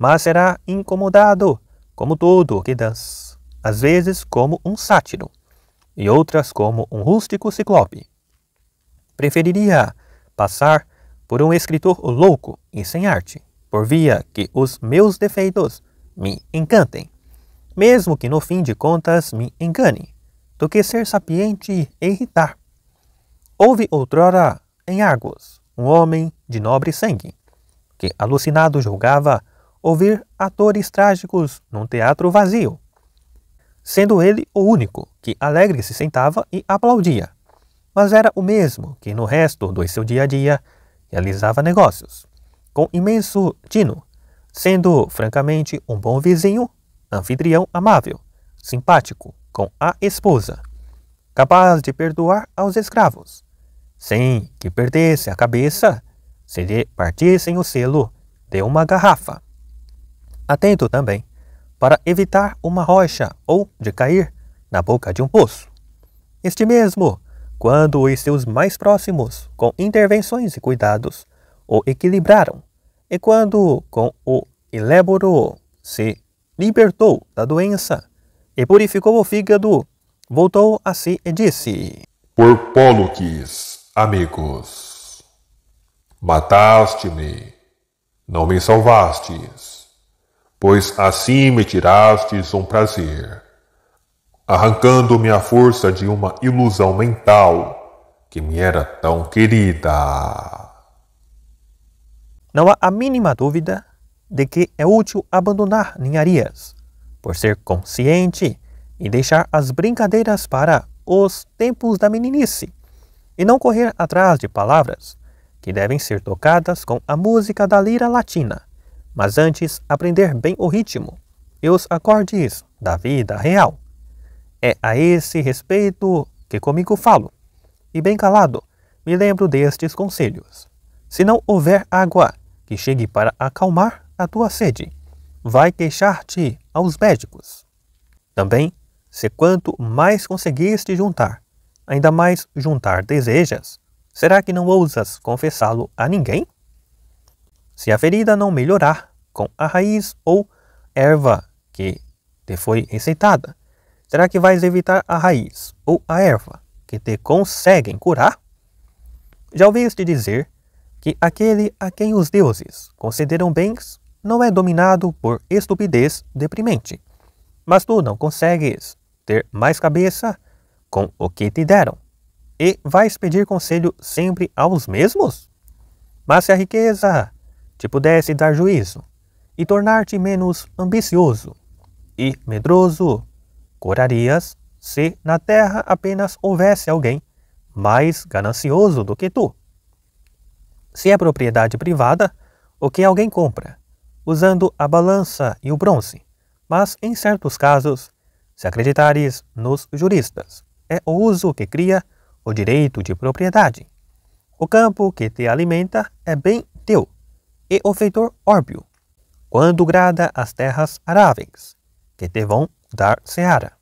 mas será incomodado, como todo que dança, às vezes como um sátiro, e outras como um rústico ciclope. Preferiria passar por um escritor louco e sem arte, por via que os meus defeitos me encantem, mesmo que no fim de contas me engane, do que ser sapiente e irritar. Houve outrora em Argos um homem de nobre sangue, que alucinado julgava ouvir atores trágicos num teatro vazio, sendo ele o único que alegre se sentava e aplaudia, mas era o mesmo que no resto do seu dia a dia realizava negócios, com imenso tino, sendo francamente um bom vizinho, anfitrião amável, simpático com a esposa, capaz de perdoar aos escravos, sem que perdesse a cabeça se lhe partissem o selo de uma garrafa. Atento também para evitar uma rocha ou de cair na boca de um poço. Este mesmo, quando os seus mais próximos, com intervenções e cuidados, o equilibraram, e quando, com o eléboro, se libertou da doença e purificou o fígado, voltou a si e disse: Por Pólux, amigos, mataste-me, não me salvastes pois assim me tirastes um prazer, arrancando-me a força de uma ilusão mental que me era tão querida. Não há a mínima dúvida de que é útil abandonar ninharias, por ser consciente e deixar as brincadeiras para os tempos da meninice, e não correr atrás de palavras que devem ser tocadas com a música da lira latina mas antes aprender bem o ritmo e os acordes da vida real. É a esse respeito que comigo falo, e bem calado me lembro destes conselhos. Se não houver água que chegue para acalmar a tua sede, vai queixar-te aos médicos. Também, se quanto mais conseguiste juntar, ainda mais juntar desejas, será que não ousas confessá-lo a ninguém? Se a ferida não melhorar com a raiz ou erva que te foi receitada, será que vais evitar a raiz ou a erva que te conseguem curar? Já ouviste dizer que aquele a quem os deuses concederam bens não é dominado por estupidez deprimente. Mas tu não consegues ter mais cabeça com o que te deram. E vais pedir conselho sempre aos mesmos? Mas se a riqueza te tipo, pudesse dar juízo e tornar-te menos ambicioso e medroso, corarias se na terra apenas houvesse alguém mais ganancioso do que tu. Se é propriedade privada, o que alguém compra, usando a balança e o bronze, mas em certos casos, se acreditares nos juristas, é o uso que cria o direito de propriedade. O campo que te alimenta é bem teu e o feitor órbio, quando grada as terras aráveis, que te vão dar seara.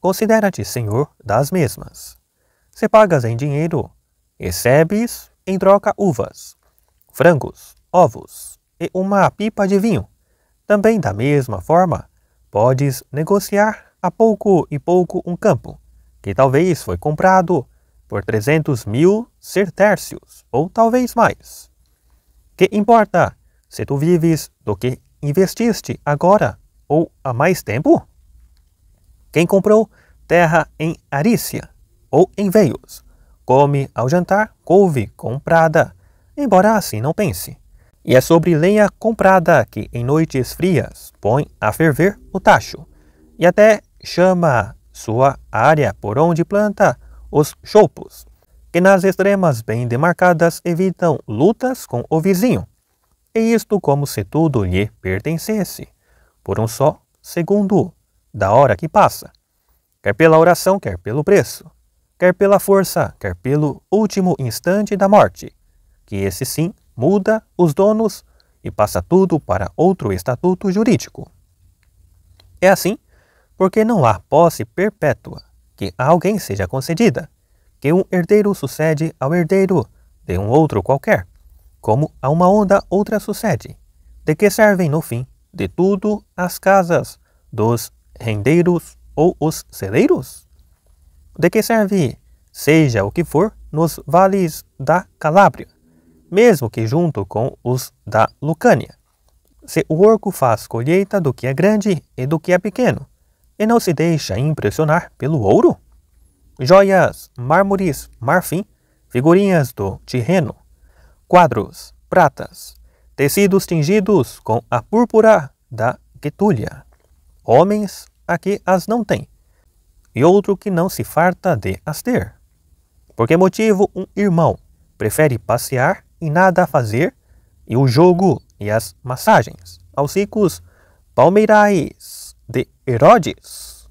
Considera-te senhor das mesmas. Se pagas em dinheiro, recebes em troca uvas, frangos, ovos e uma pipa de vinho. Também da mesma forma, podes negociar a pouco e pouco um campo, que talvez foi comprado por 300 mil sertércios, ou talvez mais que importa se tu vives do que investiste agora ou há mais tempo? Quem comprou terra em Arícia ou em Veios, come ao jantar couve comprada, embora assim não pense. E é sobre lenha comprada que em noites frias põe a ferver o tacho, e até chama sua área por onde planta os choupos que nas extremas bem demarcadas evitam lutas com o vizinho, e isto como se tudo lhe pertencesse, por um só segundo, da hora que passa, quer pela oração, quer pelo preço, quer pela força, quer pelo último instante da morte, que esse sim muda os donos e passa tudo para outro estatuto jurídico. É assim porque não há posse perpétua que a alguém seja concedida, que um herdeiro sucede ao herdeiro de um outro qualquer, como a uma onda outra sucede. De que servem, no fim, de tudo as casas dos rendeiros ou os celeiros? De que serve, seja o que for, nos vales da Calábria, mesmo que junto com os da Lucânia? Se o orco faz colheita do que é grande e do que é pequeno, e não se deixa impressionar pelo ouro? joias, mármores, marfim, figurinhas do terreno, quadros, pratas, tecidos tingidos com a púrpura da quetulha, homens a que as não tem, e outro que não se farta de as ter. Por que motivo um irmão prefere passear e nada fazer, e o jogo e as massagens aos ricos palmeirais de Herodes,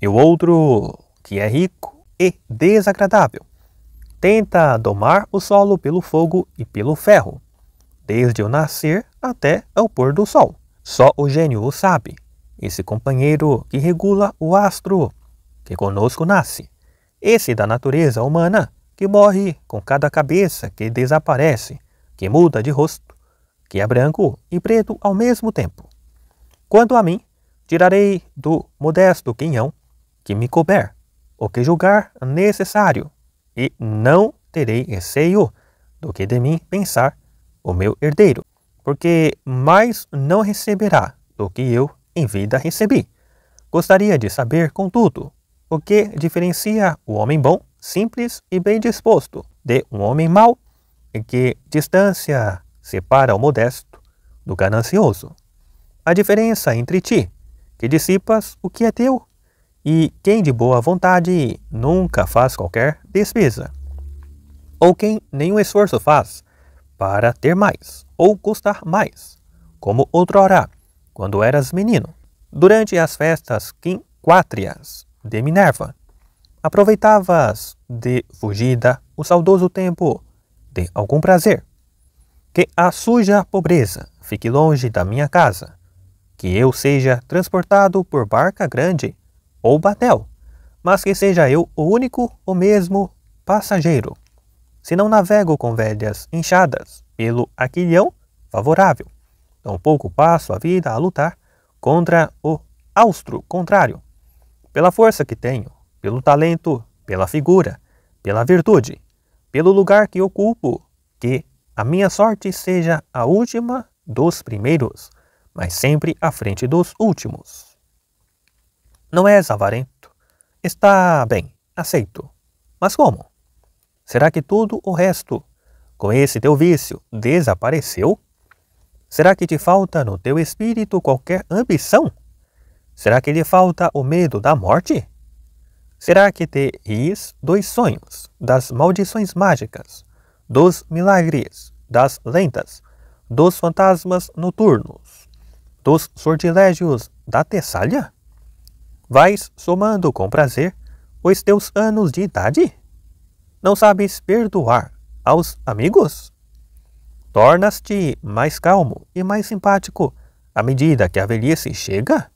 e o outro que é rico e desagradável. Tenta domar o solo pelo fogo e pelo ferro, desde o nascer até o pôr do sol. Só o gênio o sabe, esse companheiro que regula o astro que conosco nasce, esse da natureza humana que morre com cada cabeça que desaparece, que muda de rosto, que é branco e preto ao mesmo tempo. Quanto a mim, tirarei do modesto quinhão que me couber o que julgar necessário, e não terei receio do que de mim pensar o meu herdeiro, porque mais não receberá do que eu em vida recebi. Gostaria de saber, contudo, o que diferencia o homem bom, simples e bem disposto, de um homem mau, e que distância separa o modesto do ganancioso. A diferença entre ti, que dissipas o que é teu e quem de boa vontade nunca faz qualquer despesa, ou quem nenhum esforço faz para ter mais ou custar mais, como outrora, quando eras menino, durante as festas quinquátrias de Minerva, aproveitavas de fugida o saudoso tempo de algum prazer. Que a suja pobreza fique longe da minha casa, que eu seja transportado por barca grande ou batel, mas que seja eu o único, ou mesmo passageiro. Se não navego com velhas inchadas pelo aquilhão favorável, tampouco passo a vida a lutar contra o austro contrário. Pela força que tenho, pelo talento, pela figura, pela virtude, pelo lugar que ocupo, que a minha sorte seja a última dos primeiros, mas sempre à frente dos últimos. Não és avarento. Está bem, aceito. Mas como? Será que todo o resto, com esse teu vício, desapareceu? Será que te falta no teu espírito qualquer ambição? Será que lhe falta o medo da morte? Será que te ris dos sonhos, das maldições mágicas, dos milagres, das lendas, dos fantasmas noturnos, dos sortilégios da Tessália? Vais somando com prazer os teus anos de idade? Não sabes perdoar aos amigos? Tornas-te mais calmo e mais simpático à medida que a velhice chega?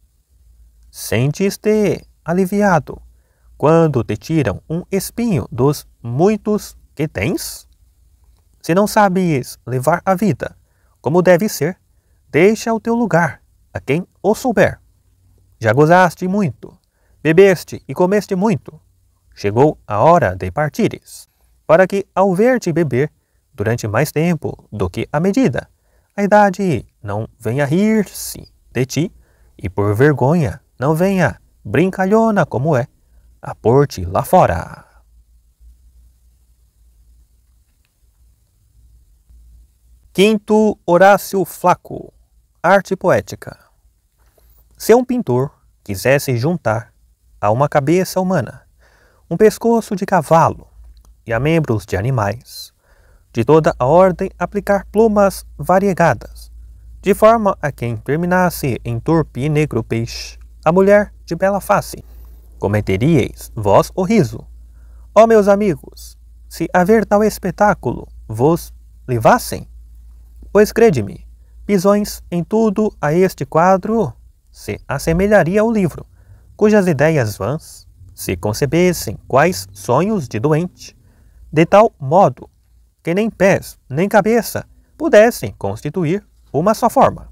Sentes-te aliviado quando te tiram um espinho dos muitos que tens? Se não sabes levar a vida como deve ser, deixa o teu lugar a quem o souber. Já gozaste muito, bebeste e comeste muito. Chegou a hora de partires, para que, ao ver-te beber durante mais tempo do que a medida, a idade não venha rir-se de ti e, por vergonha, não venha, brincalhona como é, a pôr-te lá fora. Quinto Horácio Flaco, Arte Poética. Se um pintor quisesse juntar a uma cabeça humana um pescoço de cavalo e a membros de animais, de toda a ordem aplicar plumas variegadas, de forma a quem terminasse em turpe e negro peixe, a mulher de bela face, cometeríeis vós o riso. Ó oh, meus amigos, se haver tal espetáculo, vos levassem? Pois crede-me, pisões em tudo a este quadro se assemelharia ao livro, cujas ideias vãs se concebessem quais sonhos de doente, de tal modo que nem pés nem cabeça pudessem constituir uma só forma.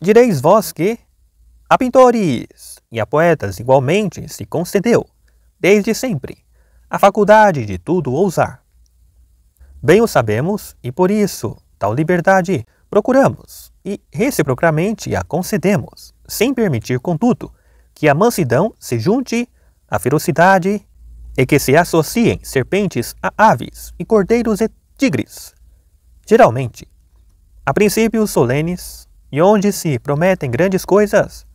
Direis vós que a pintores e a poetas igualmente se concedeu, desde sempre, a faculdade de tudo ousar. Bem o sabemos e por isso tal liberdade procuramos e reciprocamente a concedemos sem permitir, contudo, que a mansidão se junte à ferocidade e que se associem serpentes a aves e cordeiros e tigres. Geralmente, a princípios solenes e onde se prometem grandes coisas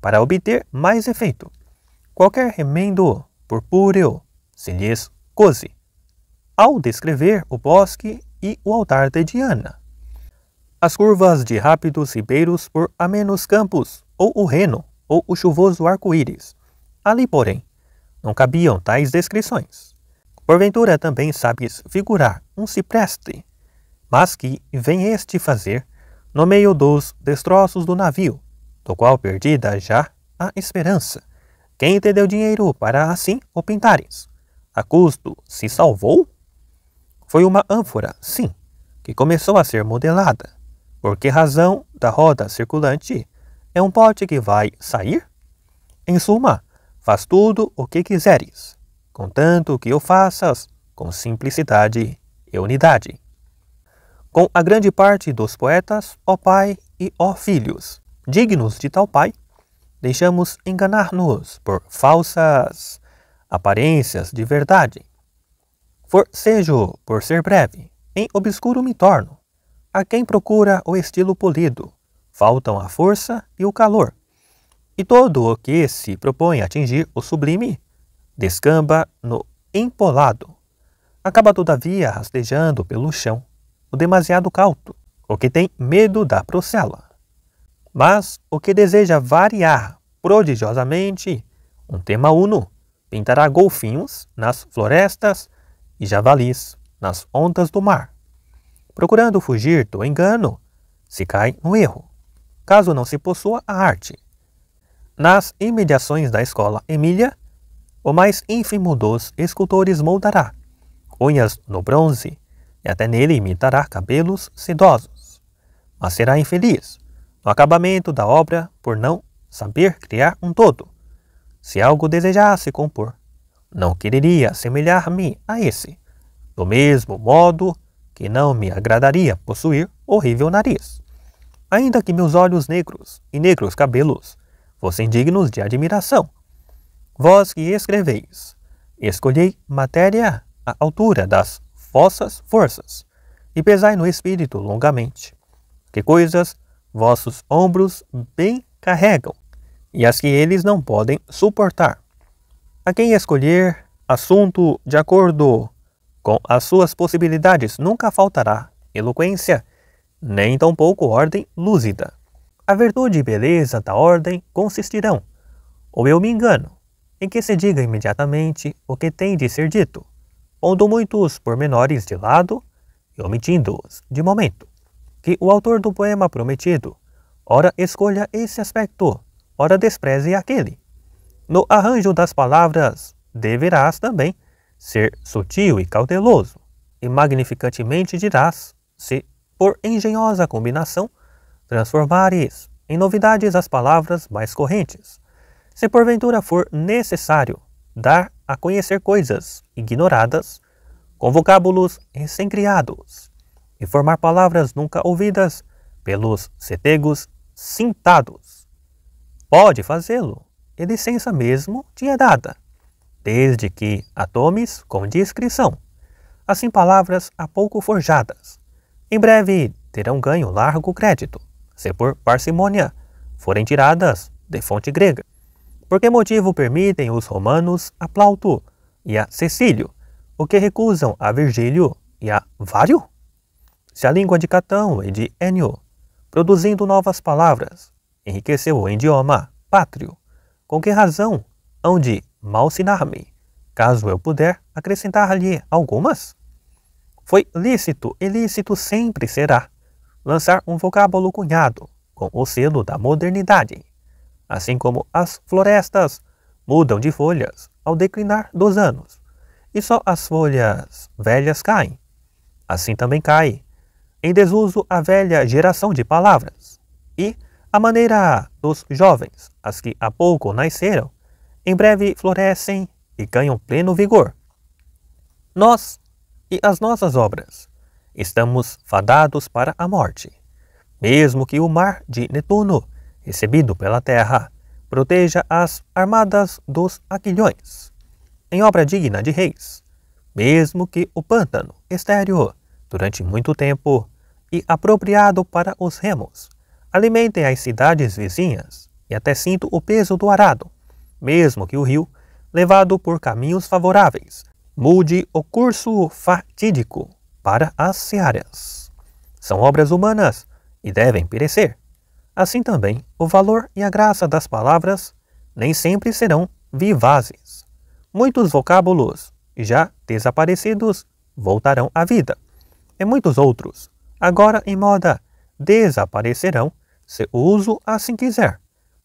para obter mais efeito. Qualquer remendo purpúreo se lhes cose ao descrever o bosque e o altar de Diana. As curvas de rápidos ribeiros por amenos campos ou o reno, ou o chuvoso arco-íris. Ali, porém, não cabiam tais descrições. Porventura também sabes figurar um cipreste, mas que vem este fazer no meio dos destroços do navio, do qual perdida já a esperança. Quem te deu dinheiro para assim o pintares? A custo se salvou? Foi uma ânfora, sim, que começou a ser modelada. Por que razão da roda circulante é um pote que vai sair? Em suma, faz tudo o que quiseres, contanto que o faças com simplicidade e unidade. Com a grande parte dos poetas, ó Pai e ó filhos, dignos de tal Pai, deixamos enganar-nos por falsas aparências de verdade. Forcejo por ser breve, em obscuro me torno, a quem procura o estilo polido, faltam a força e o calor. E todo o que se propõe a atingir o sublime descamba no empolado. Acaba, todavia, rastejando pelo chão o demasiado cauto, o que tem medo da procela. Mas o que deseja variar prodigiosamente um tema uno pintará golfinhos nas florestas e javalis nas ondas do mar, procurando fugir do engano, se cai no erro caso não se possua a arte. Nas imediações da escola Emília, o mais ínfimo dos escultores moldará unhas no bronze e até nele imitará cabelos sedosos. Mas será infeliz no acabamento da obra por não saber criar um todo. Se algo desejasse compor, não quereria assemelhar-me a esse, do mesmo modo que não me agradaria possuir horrível nariz ainda que meus olhos negros e negros cabelos fossem dignos de admiração. Vós que escreveis, escolhei matéria à altura das vossas forças, e pesai no espírito longamente. Que coisas vossos ombros bem carregam, e as que eles não podem suportar. A quem escolher assunto de acordo com as suas possibilidades nunca faltará eloquência nem tampouco ordem lúcida. A virtude e beleza da ordem consistirão, ou eu me engano, em que se diga imediatamente o que tem de ser dito, pondo muitos pormenores de lado e omitindo-os de momento. Que o autor do poema prometido, ora escolha esse aspecto, ora despreze aquele. No arranjo das palavras, deverás também ser sutil e cauteloso, e magnificantemente dirás se por engenhosa combinação, transformares em novidades as palavras mais correntes. Se porventura for necessário dar a conhecer coisas ignoradas, com vocábulos recém-criados, e formar palavras nunca ouvidas pelos setegos cintados. Pode fazê-lo, e licença mesmo te é dada, desde que a tomes com discrição, assim palavras há pouco forjadas, em breve terão ganho largo crédito, se por parcimônia forem tiradas de fonte grega. Por que motivo permitem os romanos a Plauto e a Cecílio, o que recusam a Virgílio e a Vário? Se a língua de Catão e de Enio, produzindo novas palavras, enriqueceu o idioma pátrio, com que razão hão de malsinar-me, caso eu puder acrescentar-lhe algumas? Foi lícito e lícito sempre será lançar um vocábulo cunhado com o selo da modernidade, assim como as florestas mudam de folhas ao declinar dos anos, e só as folhas velhas caem. Assim também cai em desuso a velha geração de palavras e a maneira dos jovens, as que há pouco nasceram, em breve florescem e ganham pleno vigor. Nós e as nossas obras. Estamos fadados para a morte, mesmo que o mar de Netuno, recebido pela terra, proteja as armadas dos aquilhões. Em obra digna de reis, mesmo que o pântano estéreo, durante muito tempo, e apropriado para os remos, alimente as cidades vizinhas e até sinto o peso do arado, mesmo que o rio, levado por caminhos favoráveis, Mude o curso fatídico para as searas. São obras humanas e devem perecer. Assim também, o valor e a graça das palavras nem sempre serão vivazes. Muitos vocábulos já desaparecidos voltarão à vida, e muitos outros, agora em moda, desaparecerão se o uso assim quiser,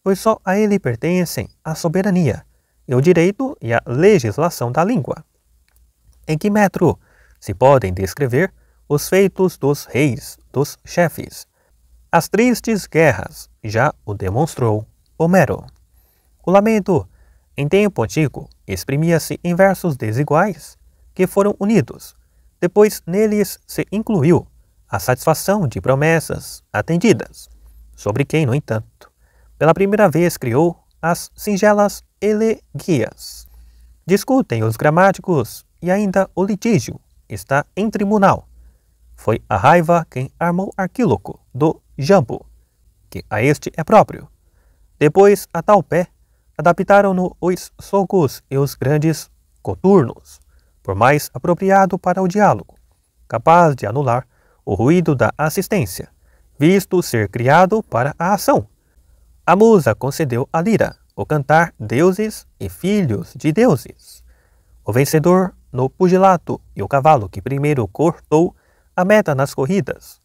pois só a ele pertencem a soberania e o direito e a legislação da língua. Em que metro se podem descrever os feitos dos reis, dos chefes? As tristes guerras já o demonstrou Homero. O lamento, em tempo antigo, exprimia-se em versos desiguais que foram unidos. Depois neles se incluiu a satisfação de promessas atendidas, sobre quem, no entanto, pela primeira vez criou as singelas elegias. Discutem os gramáticos e ainda o litígio está em tribunal. Foi a raiva quem armou Arquíloco do Jambo, que a este é próprio. Depois, a tal pé, adaptaram-no os socos e os grandes coturnos, por mais apropriado para o diálogo, capaz de anular o ruído da assistência, visto ser criado para a ação. A musa concedeu a lira, o cantar deuses e filhos de deuses. O vencedor no pugilato e o cavalo que primeiro cortou a meta nas corridas,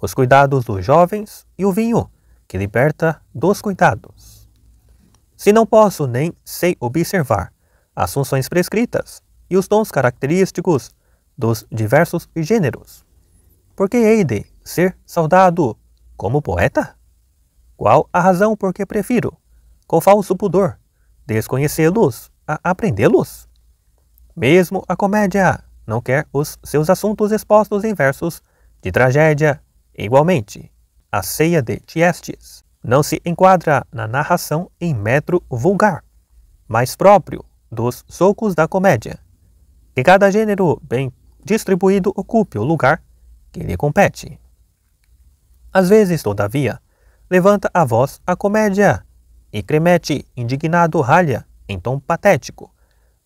os cuidados dos jovens e o vinho, que liberta dos cuidados. Se não posso nem sei observar as funções prescritas e os tons característicos dos diversos gêneros, por que hei de ser saudado como poeta? Qual a razão por que prefiro, com falso pudor, desconhecê-los a aprendê-los? Mesmo a comédia não quer os seus assuntos expostos em versos de tragédia. Igualmente, a ceia de Tiestes não se enquadra na narração em metro vulgar, mais próprio dos socos da comédia. Que cada gênero bem distribuído ocupe o lugar que lhe compete. Às vezes, todavia, levanta a voz a comédia e Cremete, indignado, ralha em tom patético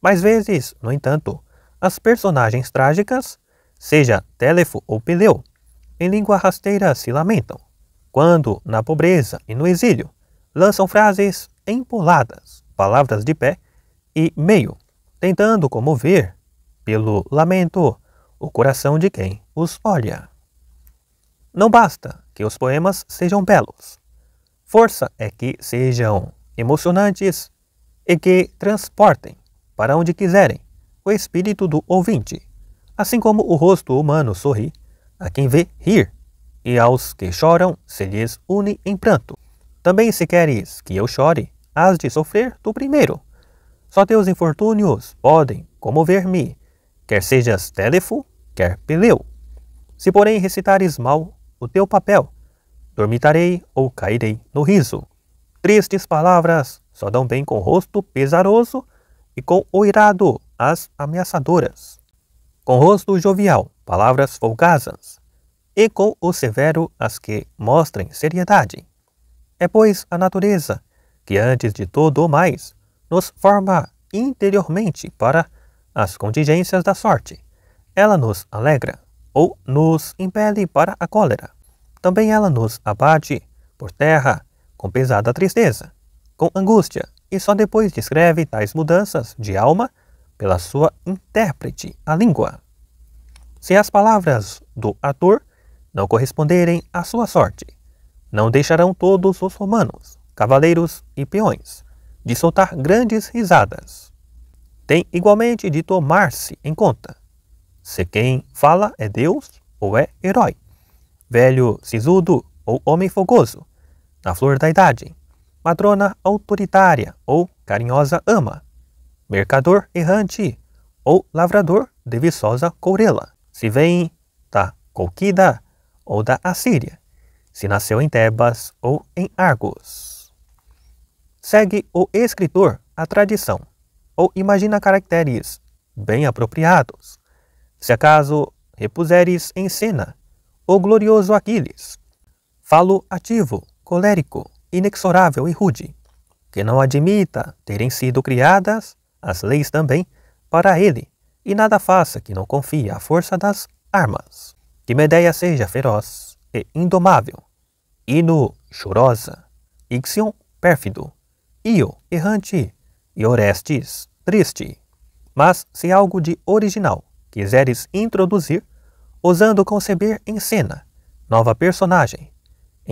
mais vezes, no entanto, as personagens trágicas, seja Telefo ou Peleu, em língua rasteira se lamentam, quando, na pobreza e no exílio, lançam frases empoladas, palavras de pé e meio, tentando comover, pelo lamento, o coração de quem os olha. Não basta que os poemas sejam belos. Força é que sejam emocionantes e que transportem para onde quiserem, o espírito do ouvinte. Assim como o rosto humano sorri a quem vê rir, e aos que choram se lhes une em pranto. Também se queres que eu chore, has de sofrer tu primeiro. Só teus infortúnios podem comover-me, quer sejas Telefo, quer Peleu. Se, porém, recitares mal o teu papel, dormitarei ou cairei no riso. Tristes palavras só dão bem com rosto pesaroso e com o irado, as ameaçadoras. Com rosto jovial, palavras folgazas, e com o severo, as que mostrem seriedade. É, pois, a natureza, que antes de todo o mais, nos forma interiormente para as contingências da sorte. Ela nos alegra ou nos impele para a cólera. Também ela nos abate por terra com pesada tristeza, com angústia e só depois descreve tais mudanças de alma pela sua intérprete, a língua. Se as palavras do ator não corresponderem à sua sorte, não deixarão todos os romanos, cavaleiros e peões de soltar grandes risadas. Tem igualmente de tomar-se em conta se quem fala é Deus ou é herói, velho sisudo ou homem fogoso, na flor da idade, matrona autoritária ou carinhosa ama, mercador errante ou lavrador de viçosa courela. Se vem da Colquida ou da Assíria, se nasceu em Tebas ou em Argos. Segue o escritor a tradição ou imagina caracteres bem apropriados. Se acaso repuseres em cena o glorioso Aquiles, falo ativo, colérico, inexorável e rude, que não admita terem sido criadas as leis também para ele, e nada faça que não confie à força das armas. Que Medeia seja feroz e indomável, Ino chorosa, Ixion pérfido, Io errante e Orestes triste. Mas se algo de original quiseres introduzir, ousando conceber em cena nova personagem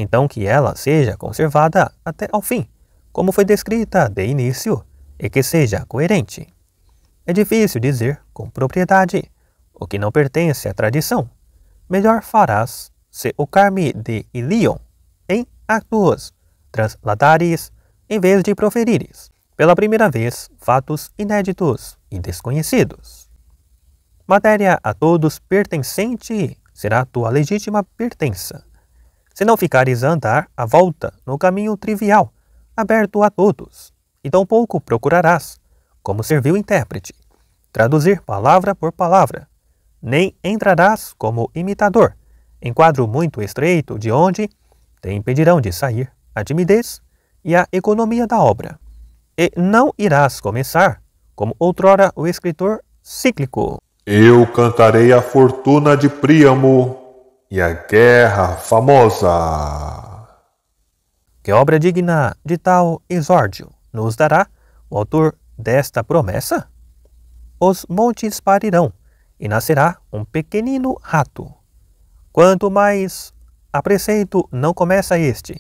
então que ela seja conservada até ao fim, como foi descrita de início, e que seja coerente. É difícil dizer com propriedade o que não pertence à tradição. Melhor farás se o carme de Ilion em actus transladares em vez de proferires pela primeira vez fatos inéditos e desconhecidos. Matéria a todos pertencente será tua legítima pertença se não ficares a andar à volta no caminho trivial, aberto a todos, e tampouco procurarás, como serviu intérprete, traduzir palavra por palavra, nem entrarás como imitador, em quadro muito estreito de onde te impedirão de sair a timidez e a economia da obra. E não irás começar, como outrora o escritor cíclico. Eu cantarei a fortuna de Príamo e a Guerra Famosa. Que obra digna de tal exórdio nos dará o autor desta promessa? Os montes parirão e nascerá um pequenino rato. Quanto mais a preceito não começa este,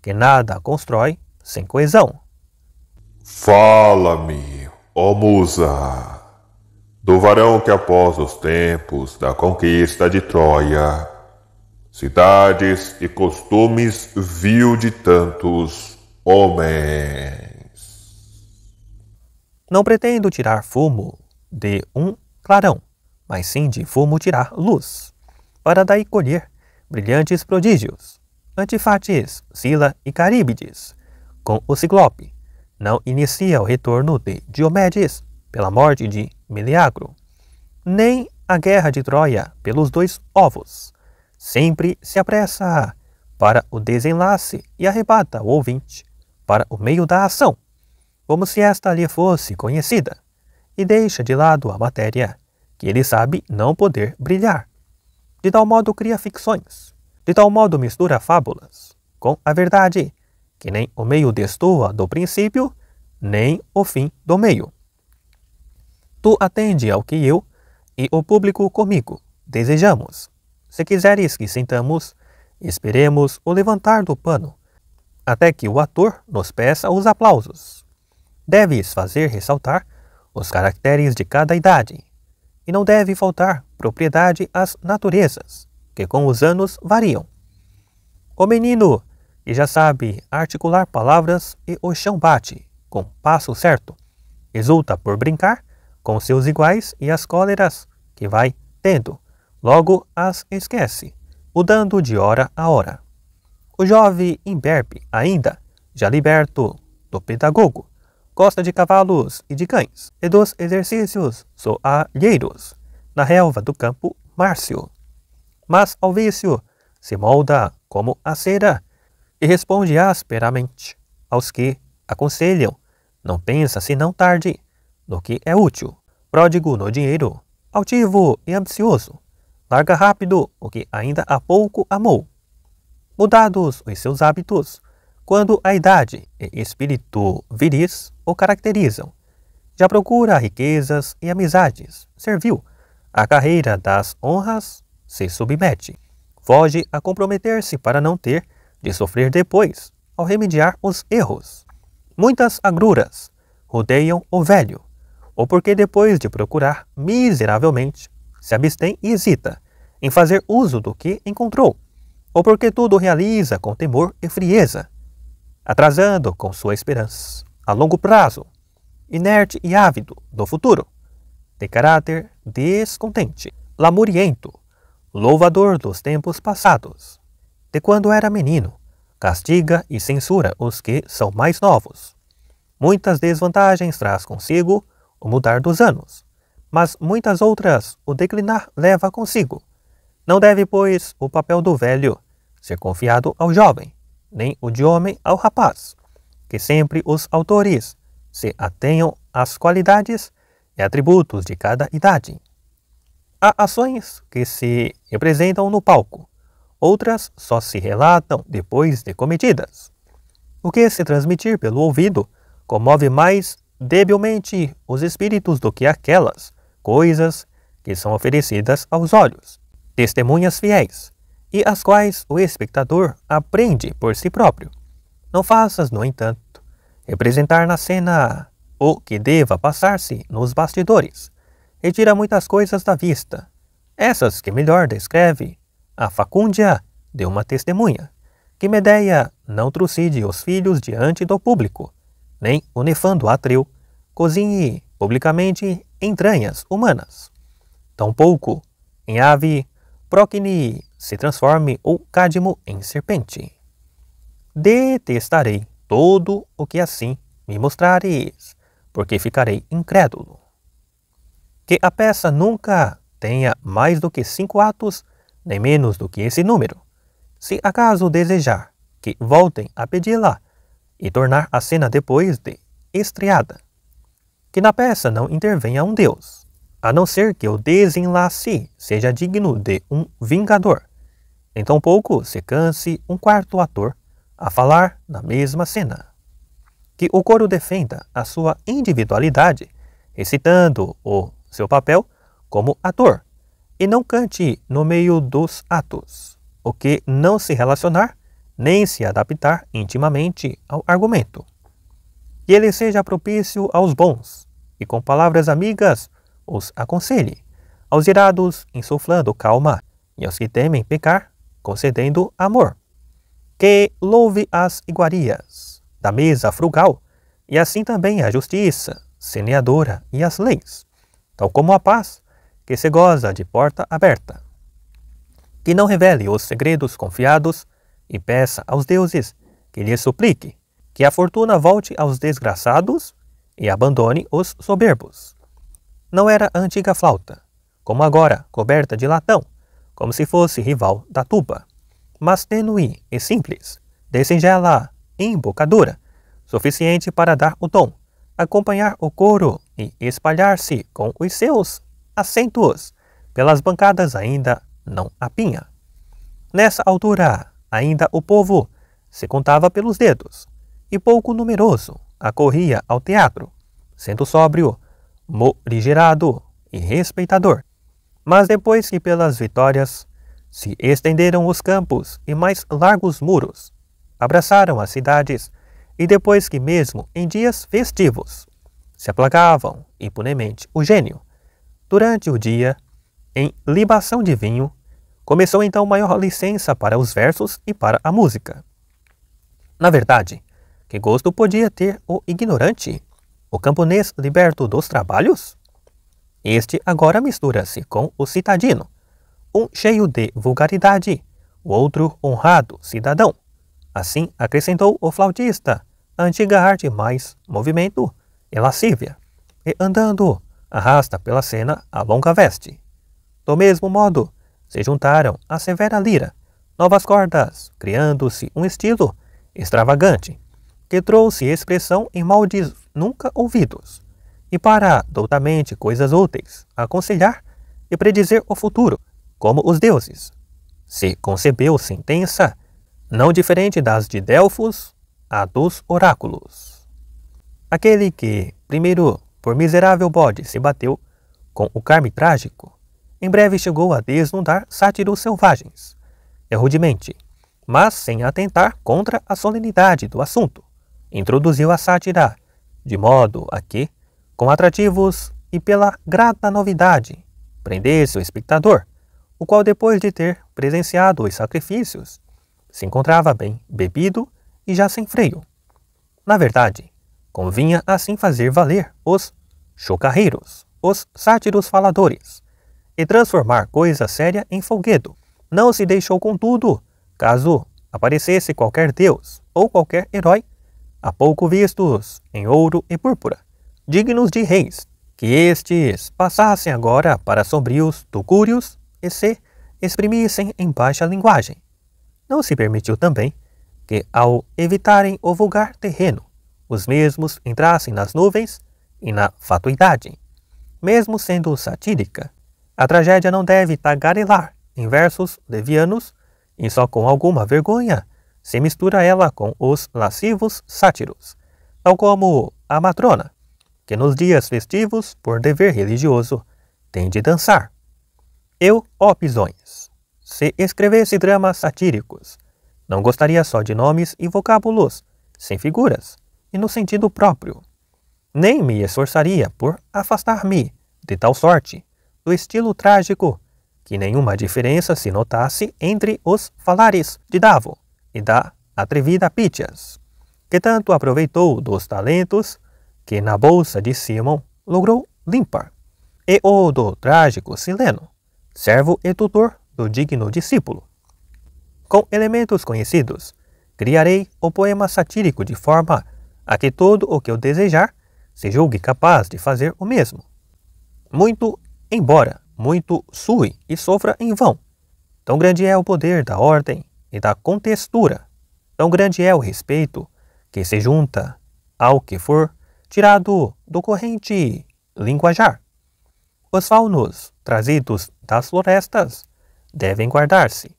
que nada constrói sem coesão. Fala-me, ó musa, do varão que após os tempos da conquista de Troia cidades e costumes viu de tantos homens. Não pretendo tirar fumo de um clarão, mas sim de fumo tirar luz, para daí colher brilhantes prodígios. Antifates, Sila e Caríbides, com o Ciclope, não inicia o retorno de Diomedes pela morte de Meleagro, nem a guerra de Troia pelos dois ovos sempre se apressa para o desenlace e arrebata o ouvinte para o meio da ação, como se esta lhe fosse conhecida, e deixa de lado a matéria que ele sabe não poder brilhar. De tal modo cria ficções, de tal modo mistura fábulas com a verdade, que nem o meio destoa do princípio, nem o fim do meio. Tu atende ao que eu e o público comigo desejamos se quiseres que sentamos, esperemos o levantar do pano, até que o ator nos peça os aplausos. Deves fazer ressaltar os caracteres de cada idade, e não deve faltar propriedade às naturezas, que com os anos variam. O menino, que já sabe articular palavras e o chão bate, com passo certo, exulta por brincar com seus iguais e as cóleras que vai tendo logo as esquece, mudando de hora a hora. O jovem imberbe ainda, já liberto do pedagogo, gosta de cavalos e de cães, e dos exercícios soalheiros, na relva do campo Márcio. Mas ao vício se molda como a cera e responde asperamente aos que aconselham. Não pensa senão tarde no que é útil, pródigo no dinheiro, altivo e ambicioso, Larga rápido o que ainda há pouco amou. Mudados os seus hábitos, quando a idade e espírito viris o caracterizam, já procura riquezas e amizades, serviu à carreira das honras, se submete, foge a comprometer-se para não ter de sofrer depois, ao remediar os erros. Muitas agruras rodeiam o velho, ou porque depois de procurar miseravelmente se abstém e hesita em fazer uso do que encontrou, ou porque tudo realiza com temor e frieza, atrasando com sua esperança a longo prazo, inerte e ávido do futuro, de caráter descontente, lamuriento, louvador dos tempos passados, de quando era menino, castiga e censura os que são mais novos. Muitas desvantagens traz consigo o mudar dos anos, mas muitas outras o declinar leva consigo. Não deve, pois, o papel do velho ser confiado ao jovem, nem o de homem ao rapaz, que sempre os autores se atenham às qualidades e atributos de cada idade. Há ações que se representam no palco, outras só se relatam depois de cometidas. O que se transmitir pelo ouvido comove mais debilmente os espíritos do que aquelas coisas que são oferecidas aos olhos, testemunhas fiéis, e as quais o espectador aprende por si próprio. Não faças, no entanto, representar na cena o que deva passar-se nos bastidores. Retira muitas coisas da vista, essas que melhor descreve a facúndia de uma testemunha, que Medeia não trucide os filhos diante do público, nem o nefando atreu, cozinhe publicamente entranhas humanas. Tampouco em ave, Procne se transforme ou Cadmo em serpente. Detestarei todo o que assim me mostrareis, porque ficarei incrédulo. Que a peça nunca tenha mais do que cinco atos, nem menos do que esse número, se acaso desejar que voltem a pedi-la e tornar a cena depois de estreada que na peça não intervenha um deus, a não ser que o desenlace seja digno de um vingador. Então pouco se canse um quarto ator a falar na mesma cena. Que o coro defenda a sua individualidade, recitando o seu papel como ator, e não cante no meio dos atos, o que não se relacionar nem se adaptar intimamente ao argumento e ele seja propício aos bons, e com palavras amigas os aconselhe, aos irados insuflando calma, e aos que temem pecar concedendo amor. Que louve as iguarias da mesa frugal, e assim também a justiça, semeadora e as leis, tal como a paz, que se goza de porta aberta. Que não revele os segredos confiados, e peça aos deuses que lhe suplique que a fortuna volte aos desgraçados e abandone os soberbos. Não era a antiga flauta, como agora, coberta de latão, como se fosse rival da tuba, mas tenue e simples, de singela embocadura, suficiente para dar o tom, acompanhar o coro e espalhar-se com os seus acentos pelas bancadas ainda não apinha. Nessa altura, ainda o povo se contava pelos dedos, e pouco numeroso, acorria ao teatro, sendo sóbrio, morigerado e respeitador. Mas depois que pelas vitórias se estenderam os campos e mais largos muros, abraçaram as cidades, e depois que mesmo em dias festivos se aplacavam impunemente o gênio, durante o dia, em libação de vinho, começou então maior licença para os versos e para a música. Na verdade, que gosto podia ter o ignorante? O camponês liberto dos trabalhos? Este agora mistura-se com o citadino, um cheio de vulgaridade, o outro honrado cidadão. Assim acrescentou o flautista, a antiga arte mais movimento, e lascívia, e andando, arrasta pela cena a longa veste. Do mesmo modo, se juntaram à severa lira, novas cordas, criando-se um estilo extravagante, que trouxe expressão em maldiz nunca ouvidos, e para doutamente coisas úteis, aconselhar e predizer o futuro, como os deuses. Se concebeu sentença, não diferente das de Delfos, a dos oráculos. Aquele que, primeiro, por miserável bode se bateu com o carme trágico, em breve chegou a desnudar sátiros selvagens, é rudemente, mas sem atentar contra a solenidade do assunto introduziu a sátira, de modo a que, com atrativos e pela grata novidade, prendesse o espectador, o qual, depois de ter presenciado os sacrifícios, se encontrava bem bebido e já sem freio. Na verdade, convinha assim fazer valer os chocarreiros, os sátiros faladores, e transformar coisa séria em folguedo. Não se deixou, contudo, caso aparecesse qualquer deus ou qualquer herói há pouco vistos, em ouro e púrpura, dignos de reis, que estes passassem agora para sombrios tucúrios e se exprimissem em baixa linguagem. Não se permitiu também que, ao evitarem o vulgar terreno, os mesmos entrassem nas nuvens e na fatuidade. Mesmo sendo satírica, a tragédia não deve tagarelar em versos levianos e só com alguma vergonha se mistura ela com os lascivos sátiros, tal como a matrona, que nos dias festivos, por dever religioso, tem de dançar. Eu, ó pisões, se escrevesse dramas satíricos, não gostaria só de nomes e vocábulos, sem figuras e no sentido próprio. Nem me esforçaria por afastar-me, de tal sorte, do estilo trágico, que nenhuma diferença se notasse entre os falares de Davo e da atrevida Pitias, que tanto aproveitou dos talentos que na bolsa de Simon logrou limpar, e o do trágico Sileno, servo e tutor do digno discípulo. Com elementos conhecidos, criarei o poema satírico de forma a que todo o que eu desejar se julgue capaz de fazer o mesmo. Muito embora, muito sue e sofra em vão. Tão grande é o poder da ordem e da contextura. Tão grande é o respeito que se junta ao que for tirado do corrente linguajar. Os faunos trazidos das florestas devem guardar-se,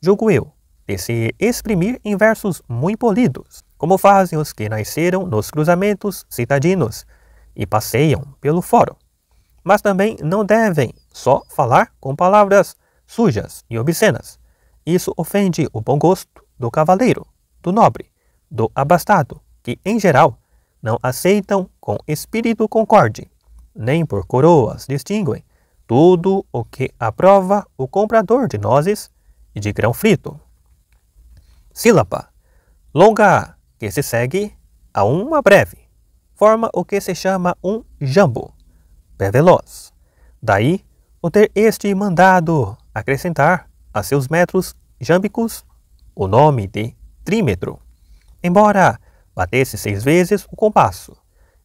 julgo eu, de se exprimir em versos muito polidos, como fazem os que nasceram nos cruzamentos citadinos e passeiam pelo fórum. Mas também não devem só falar com palavras sujas e obscenas, isso ofende o bom gosto do cavaleiro, do nobre, do abastado, que, em geral, não aceitam com espírito concorde, nem por coroas distinguem tudo o que aprova o comprador de nozes e de grão frito. Sílaba longa que se segue a uma breve, forma o que se chama um jambo, pé veloz. Daí o ter este mandado acrescentar a seus metros jâmbicos o nome de trímetro, embora batesse seis vezes o compasso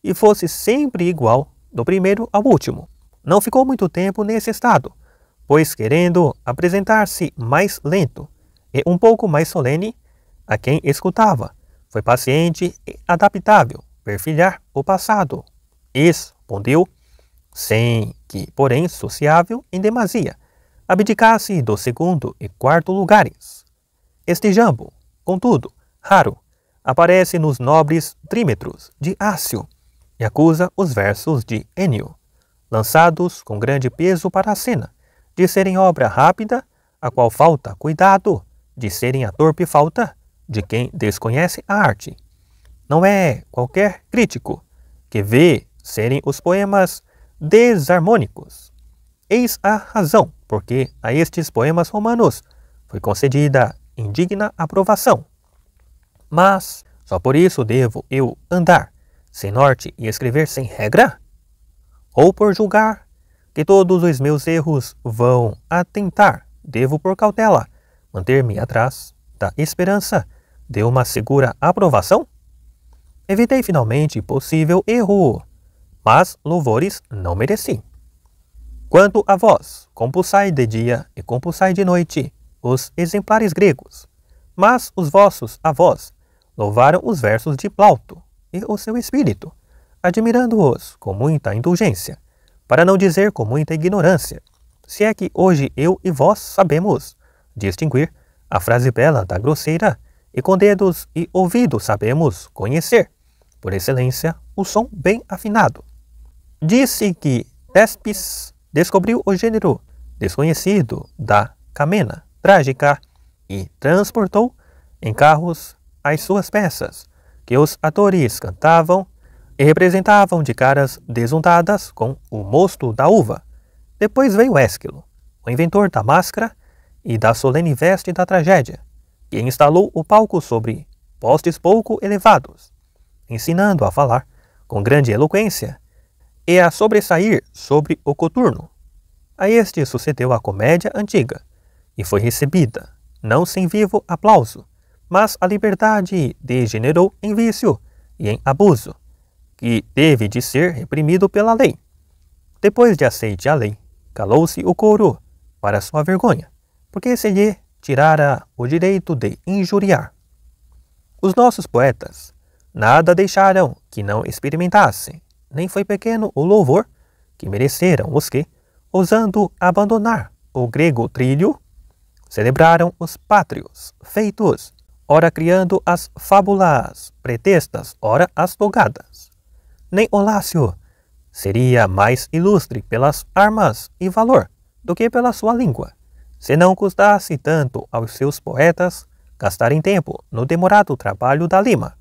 e fosse sempre igual do primeiro ao último. Não ficou muito tempo nesse estado, pois querendo apresentar-se mais lento e um pouco mais solene a quem escutava, foi paciente e adaptável perfilhar o passado. Respondeu, sem que, porém, sociável em demasia, abdicasse assim, do segundo e quarto lugares. Este jambo, contudo, raro, aparece nos nobres trímetros de Ácio e acusa os versos de Enio, lançados com grande peso para a cena, de serem obra rápida, a qual falta cuidado, de serem a torpe falta de quem desconhece a arte. Não é qualquer crítico que vê serem os poemas desarmônicos. Eis a razão porque a estes poemas romanos foi concedida indigna aprovação. Mas só por isso devo eu andar sem norte e escrever sem regra? Ou por julgar que todos os meus erros vão atentar, devo por cautela manter-me atrás da esperança de uma segura aprovação? Evitei finalmente possível erro, mas louvores não mereci. Quanto a vós, compulsai de dia e compulsai de noite os exemplares gregos, mas os vossos avós louvaram os versos de Plauto e o seu espírito, admirando-os com muita indulgência, para não dizer com muita ignorância, se é que hoje eu e vós sabemos distinguir a frase bela da grosseira e com dedos e ouvidos sabemos conhecer, por excelência, o som bem afinado. Disse que Tespis descobriu o gênero desconhecido da camena trágica e transportou em carros as suas peças, que os atores cantavam e representavam de caras desuntadas com o mosto da uva. Depois veio Ésquilo, o inventor da máscara e da solene veste da tragédia, que instalou o palco sobre postes pouco elevados, ensinando a falar com grande eloquência e a sobressair sobre o coturno. A este sucedeu a comédia antiga, e foi recebida, não sem vivo aplauso, mas a liberdade degenerou em vício e em abuso, que teve de ser reprimido pela lei. Depois de aceite a lei, calou-se o couro, para sua vergonha, porque se lhe tirara o direito de injuriar. Os nossos poetas nada deixaram que não experimentassem nem foi pequeno o louvor que mereceram os que, ousando abandonar o grego trilho, celebraram os pátrios feitos, ora criando as fábulas, pretextas, ora as togadas. Nem Olácio seria mais ilustre pelas armas e valor do que pela sua língua, se não custasse tanto aos seus poetas gastarem tempo no demorado trabalho da lima.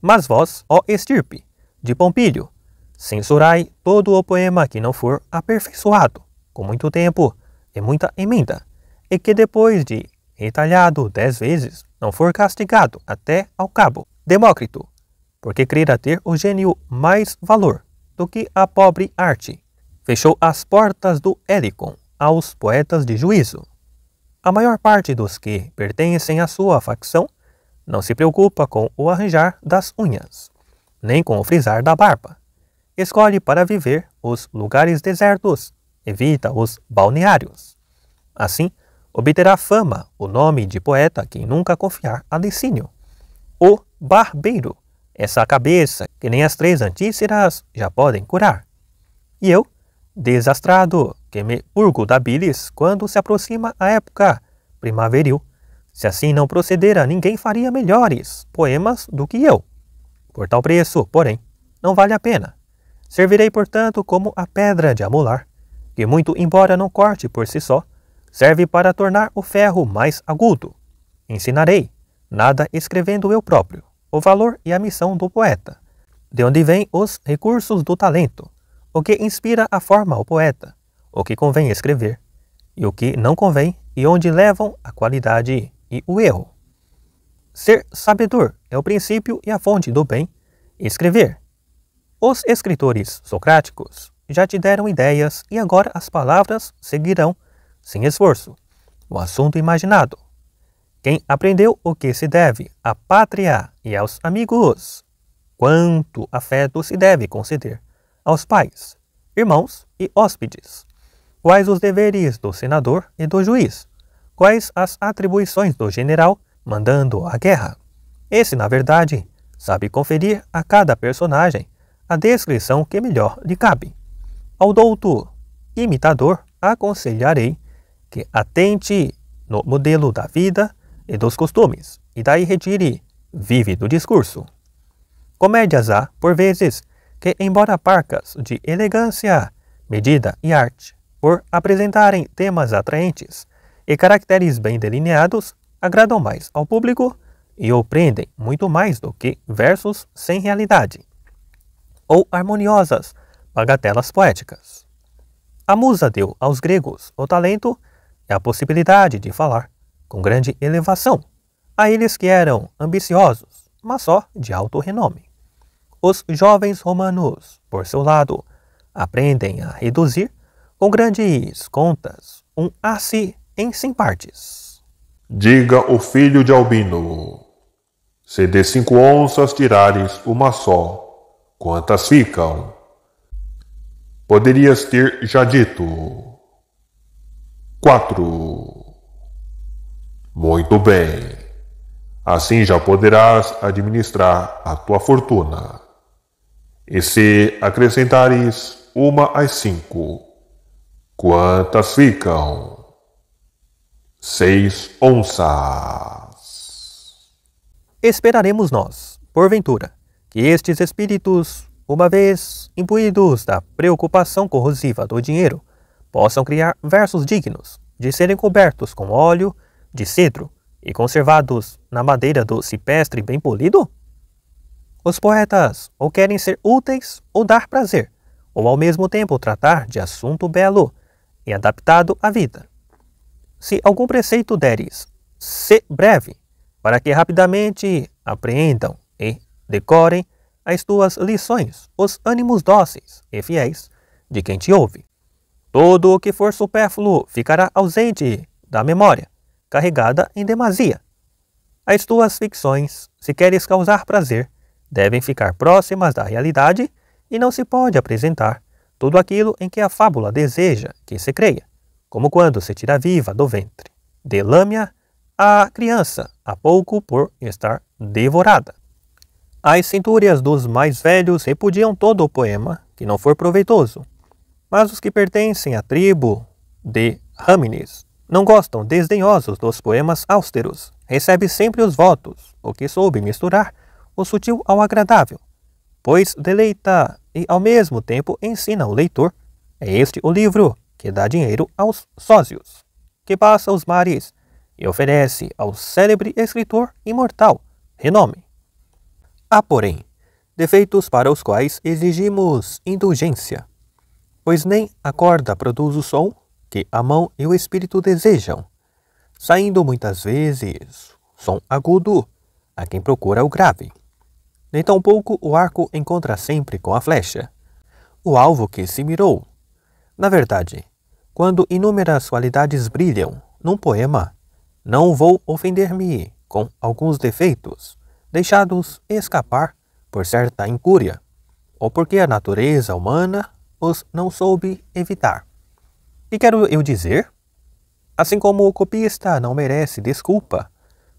Mas vós, ó estirpe de Pompílio, Censurai todo o poema que não for aperfeiçoado, com muito tempo e muita emenda, e que depois de retalhado dez vezes, não for castigado até ao cabo. Demócrito, porque crerá ter o gênio mais valor do que a pobre arte. Fechou as portas do Éricon aos poetas de juízo. A maior parte dos que pertencem à sua facção não se preocupa com o arranjar das unhas, nem com o frisar da barba, Escolhe para viver os lugares desertos, evita os balneários. Assim, obterá fama o nome de poeta que nunca confiar a Licínio. O barbeiro, essa cabeça que nem as três antíceras já podem curar. E eu, desastrado, que me urgo da bilis quando se aproxima a época primaveril. Se assim não procedera, ninguém faria melhores poemas do que eu. Por tal preço, porém, não vale a pena. Servirei, portanto, como a pedra de amolar, que, muito embora não corte por si só, serve para tornar o ferro mais agudo. Ensinarei, nada escrevendo eu próprio, o valor e a missão do poeta, de onde vêm os recursos do talento, o que inspira a forma ao poeta, o que convém escrever, e o que não convém, e onde levam a qualidade e o erro. Ser sabedor é o princípio e a fonte do bem, escrever os escritores socráticos já te deram ideias e agora as palavras seguirão, sem esforço, o assunto imaginado. Quem aprendeu o que se deve à pátria e aos amigos, quanto afeto se deve conceder aos pais, irmãos e hóspedes, quais os deveres do senador e do juiz, quais as atribuições do general mandando a guerra. Esse, na verdade, sabe conferir a cada personagem a descrição que melhor lhe cabe. Ao doutor imitador, aconselharei que atente no modelo da vida e dos costumes, e daí retire vive do discurso. Comédias há, por vezes, que, embora parcas de elegância, medida e arte, por apresentarem temas atraentes e caracteres bem delineados, agradam mais ao público e o prendem muito mais do que versos sem realidade ou harmoniosas, bagatelas poéticas. A musa deu aos gregos o talento e a possibilidade de falar, com grande elevação, a eles que eram ambiciosos, mas só de alto renome. Os jovens romanos, por seu lado, aprendem a reduzir, com grandes contas, um assi em cem partes. Diga o filho de Albino: se de cinco onças tirares uma só, Quantas ficam? Poderias ter já dito. Quatro. Muito bem. Assim já poderás administrar a tua fortuna. E se acrescentares uma às cinco, quantas ficam? Seis onças. Esperaremos nós, porventura, estes espíritos, uma vez imbuídos da preocupação corrosiva do dinheiro, possam criar versos dignos de serem cobertos com óleo de cedro e conservados na madeira do cipestre bem polido? Os poetas ou querem ser úteis ou dar prazer, ou ao mesmo tempo tratar de assunto belo e adaptado à vida. Se algum preceito deres, se breve, para que rapidamente apreendam Decorem as tuas lições, os ânimos dóceis e fiéis de quem te ouve. Todo o que for supérfluo ficará ausente da memória, carregada em demasia. As tuas ficções, se queres causar prazer, devem ficar próximas da realidade e não se pode apresentar tudo aquilo em que a fábula deseja que se creia, como quando se tira viva do ventre de a criança, há pouco por estar devorada. As centúrias dos mais velhos repudiam todo o poema, que não for proveitoso. Mas os que pertencem à tribo de Ramines não gostam desdenhosos dos poemas austeros. Recebe sempre os votos, o que soube misturar o sutil ao agradável, pois deleita e ao mesmo tempo ensina o leitor. É este o livro que dá dinheiro aos sósios, que passa os mares e oferece ao célebre escritor imortal renome. Há, porém, defeitos para os quais exigimos indulgência, pois nem a corda produz o som que a mão e o espírito desejam, saindo muitas vezes som agudo a quem procura o grave. Nem tampouco o arco encontra sempre com a flecha o alvo que se mirou. Na verdade, quando inúmeras qualidades brilham num poema, não vou ofender-me com alguns defeitos, deixados escapar por certa incúria, ou porque a natureza humana os não soube evitar. E quero eu dizer, assim como o copista não merece desculpa,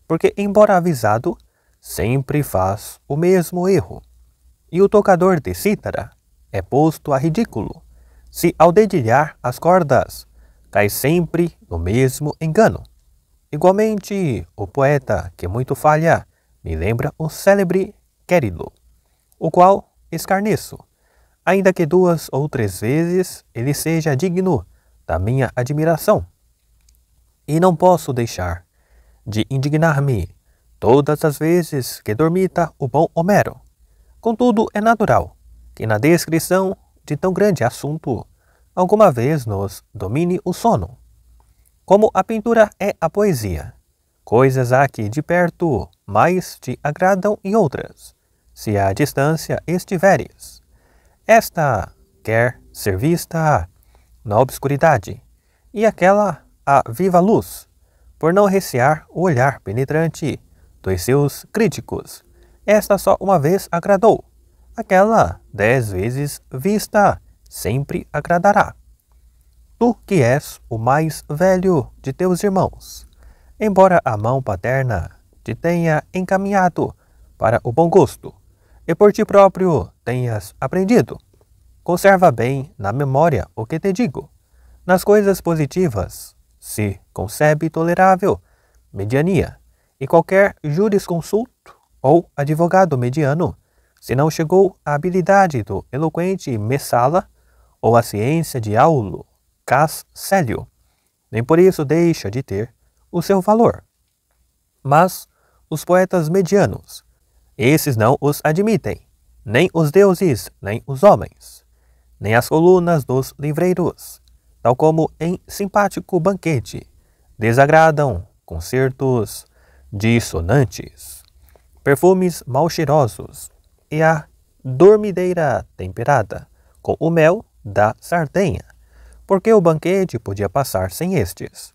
porque, embora avisado, sempre faz o mesmo erro. E o tocador de cítara é posto a ridículo, se ao dedilhar as cordas cai sempre no mesmo engano. Igualmente, o poeta que muito falha me lembra o célebre Querido, o qual escarneço, ainda que duas ou três vezes ele seja digno da minha admiração. E não posso deixar de indignar-me todas as vezes que dormita o bom Homero. Contudo, é natural que na descrição de tão grande assunto alguma vez nos domine o sono. Como a pintura é a poesia, Coisas aqui que de perto mais te agradam e outras, se à distância estiveres. Esta quer ser vista na obscuridade, e aquela à viva luz, por não recear o olhar penetrante dos seus críticos. Esta só uma vez agradou, aquela dez vezes vista sempre agradará. Tu que és o mais velho de teus irmãos, embora a mão paterna te tenha encaminhado para o bom gosto e por ti próprio tenhas aprendido. Conserva bem na memória o que te digo. Nas coisas positivas se concebe tolerável mediania e qualquer jurisconsulto ou advogado mediano, se não chegou à habilidade do eloquente Messala ou à ciência de Aulo Cas Célio, nem por isso deixa de ter o seu valor. Mas os poetas medianos, esses não os admitem, nem os deuses, nem os homens, nem as colunas dos livreiros, tal como em simpático banquete, desagradam concertos dissonantes, perfumes mal cheirosos e a dormideira temperada com o mel da Sardenha, porque o banquete podia passar sem estes.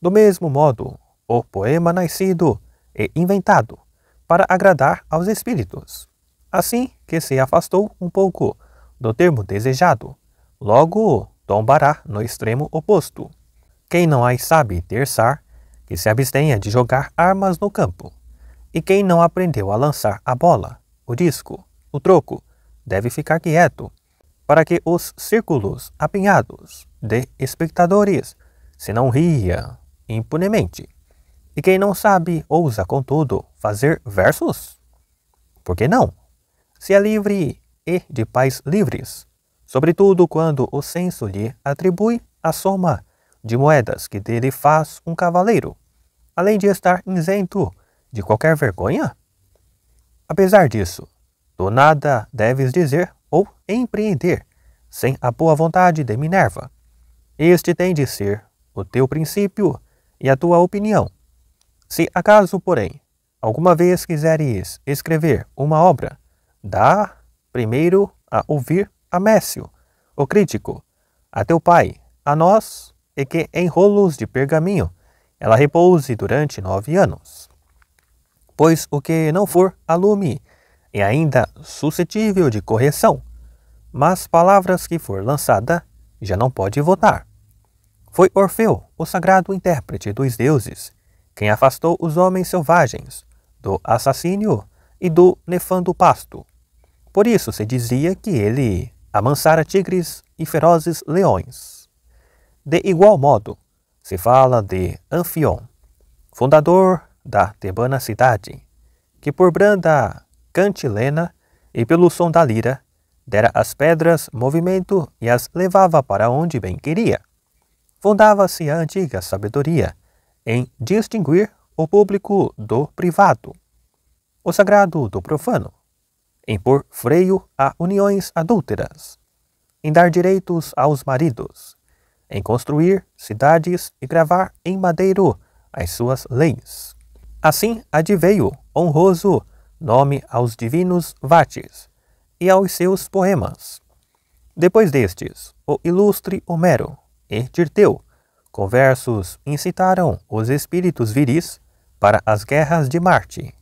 Do mesmo modo, o poema nascido é inventado para agradar aos espíritos, assim que se afastou um pouco do termo desejado, logo tombará no extremo oposto. Quem não as sabe terçar, que se abstenha de jogar armas no campo. E quem não aprendeu a lançar a bola, o disco, o troco, deve ficar quieto, para que os círculos apinhados de espectadores se não ria impunemente. E quem não sabe, ousa, contudo, fazer versos? Por que não? Se é livre e de pais livres, sobretudo quando o senso lhe atribui a soma de moedas que dele faz um cavaleiro, além de estar isento de qualquer vergonha? Apesar disso, do nada deves dizer ou empreender, sem a boa vontade de Minerva. Este tem de ser o teu princípio e a tua opinião. Se acaso, porém, alguma vez quiseres escrever uma obra, dá primeiro a ouvir a Mécio, o crítico, a teu pai, a nós, e que em rolos de pergaminho ela repouse durante nove anos. Pois o que não for alume é ainda suscetível de correção, mas palavras que for lançada já não pode votar. Foi Orfeu, o sagrado intérprete dos deuses, quem afastou os homens selvagens do assassínio e do nefando pasto. Por isso se dizia que ele amansara tigres e ferozes leões. De igual modo, se fala de Anfion, fundador da tebana cidade, que por branda cantilena e pelo som da lira dera às pedras movimento e as levava para onde bem queria fundava-se a antiga sabedoria em distinguir o público do privado, o sagrado do profano, em pôr freio a uniões adúlteras, em dar direitos aos maridos, em construir cidades e gravar em madeiro as suas leis. Assim adveio honroso nome aos divinos vates e aos seus poemas. Depois destes, o ilustre Homero e Tirteu. Conversos incitaram os espíritos viris para as guerras de Marte.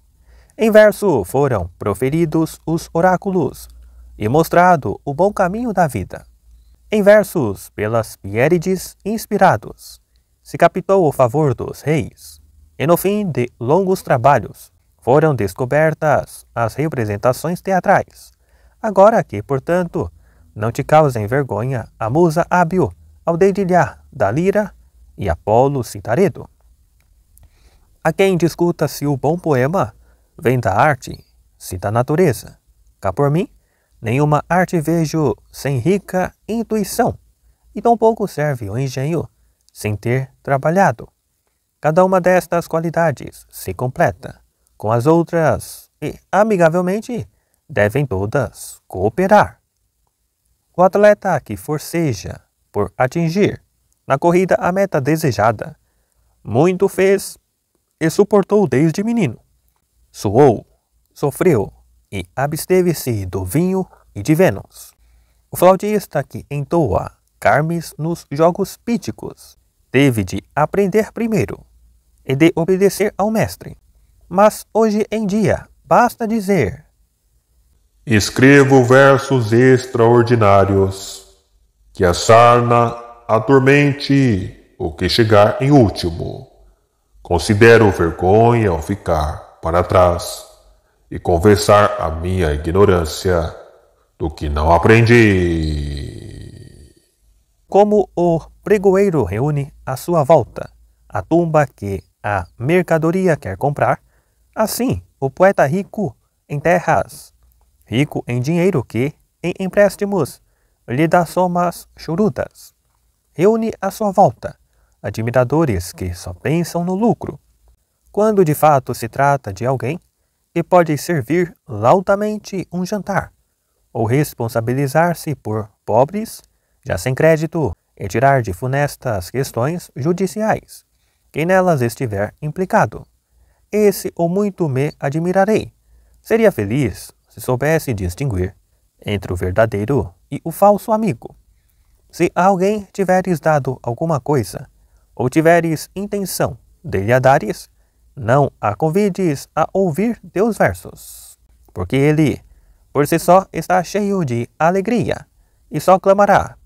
Em verso foram proferidos os oráculos e mostrado o bom caminho da vida. Em versos pelas Pierides inspirados, se captou o favor dos reis, e no fim de longos trabalhos foram descobertas as representações teatrais. Agora que, portanto, não te causem vergonha a musa hábil ao dedilhar da lira e Apolo Cintaredo. A quem discuta se o bom poema vem da arte, se da natureza. Cá por mim, nenhuma arte vejo sem rica intuição, e tampouco serve o engenho sem ter trabalhado. Cada uma destas qualidades se completa com as outras e, amigavelmente, devem todas cooperar. O atleta que forceja por atingir na corrida a meta desejada. Muito fez e suportou desde menino. Suou, sofreu e absteve-se do vinho e de Vênus. O flautista que entoa Carmes nos jogos píticos teve de aprender primeiro e de obedecer ao mestre. Mas hoje em dia basta dizer: Escrevo versos extraordinários que a sarna atormente o que chegar em último. Considero vergonha ao ficar para trás e conversar a minha ignorância do que não aprendi. Como o pregoeiro reúne à sua volta a tumba que a mercadoria quer comprar, assim o poeta rico em terras, rico em dinheiro que, em empréstimos, lhe dá somas chorudas. Reúne à sua volta admiradores que só pensam no lucro, quando de fato se trata de alguém que pode servir lautamente um jantar, ou responsabilizar-se por pobres, já sem crédito, e tirar de funestas questões judiciais, quem nelas estiver implicado. Esse ou muito me admirarei. Seria feliz se soubesse distinguir entre o verdadeiro e o falso amigo. Se a alguém tiveres dado alguma coisa, ou tiveres intenção de lhe dares, não a convides a ouvir teus versos, porque ele, por si só, está cheio de alegria, e só clamará: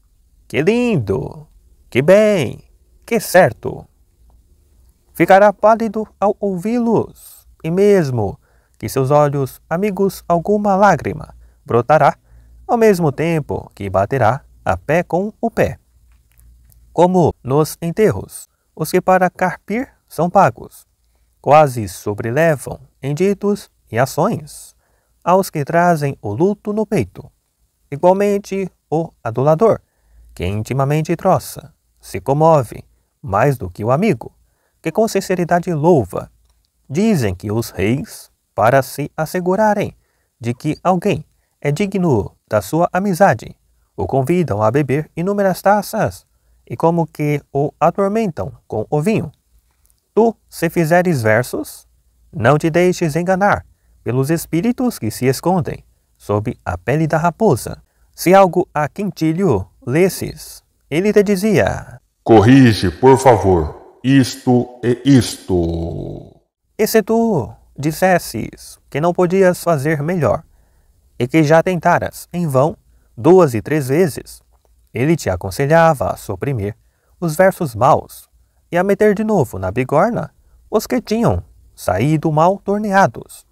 Que lindo! Que bem! Que certo! Ficará pálido ao ouvi-los, e mesmo que seus olhos amigos alguma lágrima brotará, ao mesmo tempo que baterá a pé com o pé. Como nos enterros, os que para carpir são pagos, quase sobrelevam em ditos e ações aos que trazem o luto no peito. Igualmente, o adulador, que intimamente troça, se comove mais do que o amigo, que com sinceridade louva. Dizem que os reis, para se assegurarem de que alguém é digno da sua amizade. O convidam a beber inúmeras taças e como que o atormentam com o vinho. Tu, se fizeres versos, não te deixes enganar pelos espíritos que se escondem sob a pele da raposa. Se algo a quintilho lesses, ele te dizia: Corrige, por favor, isto e isto. E se tu dissesses que não podias fazer melhor, e que já tentaras, em vão, duas e três vezes. Ele te aconselhava a suprimir os versos maus e a meter de novo na bigorna os que tinham saído mal torneados.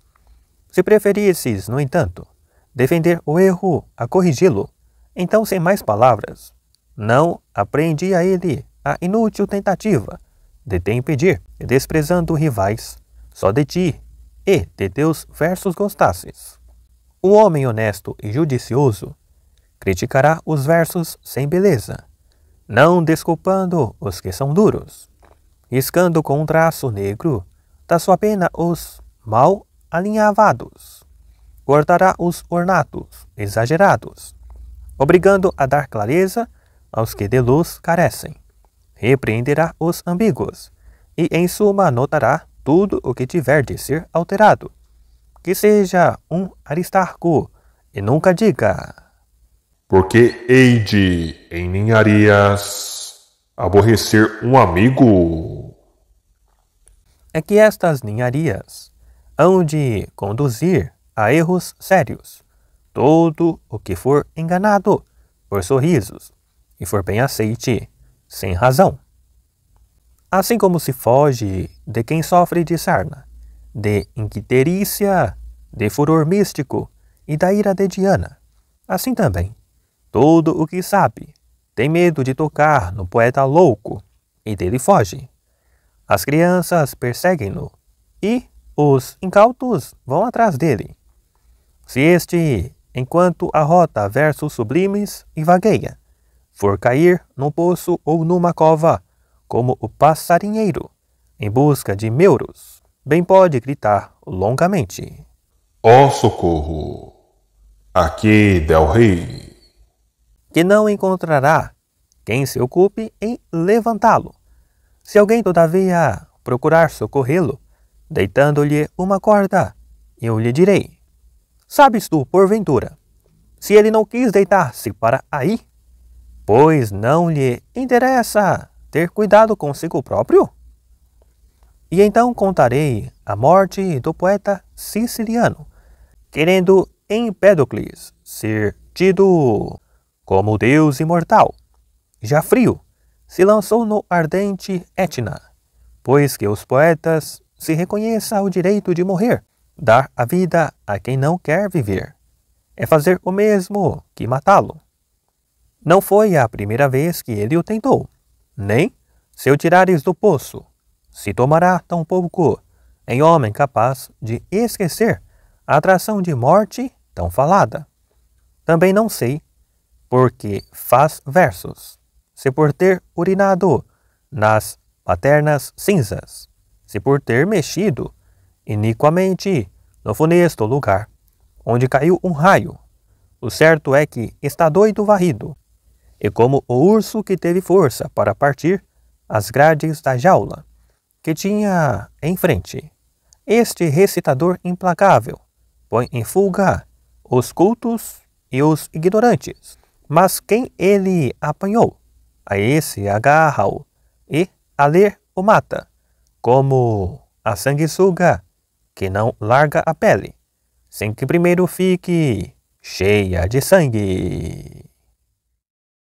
Se preferisses, no entanto, defender o erro a corrigi-lo, então sem mais palavras, não aprendi a ele a inútil tentativa de te impedir, desprezando rivais, só de ti e de teus versos gostasses. O homem honesto e judicioso criticará os versos sem beleza, não desculpando os que são duros, riscando com um traço negro da sua pena os mal alinhavados, cortará os ornatos exagerados, obrigando a dar clareza aos que de luz carecem, repreenderá os ambíguos e, em suma, notará tudo o que tiver de ser alterado que seja um Aristarco e nunca diga. Porque hei de, em ninharias, aborrecer um amigo. É que estas ninharias hão de conduzir a erros sérios. Todo o que for enganado por sorrisos e for bem aceite, sem razão. Assim como se foge de quem sofre de sarna, de inquiterícia, de furor místico e da ira de Diana. Assim também, todo o que sabe tem medo de tocar no poeta louco e dele foge. As crianças perseguem-no e os incautos vão atrás dele. Se este, enquanto arrota versos sublimes e vagueia, for cair num poço ou numa cova, como o passarinheiro, em busca de meuros, bem pode gritar longamente: Ó oh, socorro! Aqui Del rei? Que não encontrará quem se ocupe em levantá-lo. Se alguém, todavia, procurar socorrê-lo, deitando-lhe uma corda, eu lhe direi: Sabes tu, porventura, se ele não quis deitar-se para aí, pois não lhe interessa ter cuidado consigo próprio? E então contarei a morte do poeta siciliano, querendo Empédocles ser tido como deus imortal. Já frio, se lançou no ardente Etna, pois que os poetas se reconheçam o direito de morrer, dar a vida a quem não quer viver. É fazer o mesmo que matá-lo. Não foi a primeira vez que ele o tentou, nem se o tirares do poço, se tomará tão pouco em homem capaz de esquecer a atração de morte tão falada. Também não sei porque faz versos, se por ter urinado nas paternas cinzas, se por ter mexido iniquamente no funesto lugar, onde caiu um raio. O certo é que está doido varrido, e como o urso que teve força para partir as grades da jaula que tinha em frente. Este recitador implacável põe em fuga os cultos e os ignorantes. Mas quem ele apanhou, a esse agarra-o e a ler o mata, como a sanguessuga que não larga a pele, sem que primeiro fique cheia de sangue.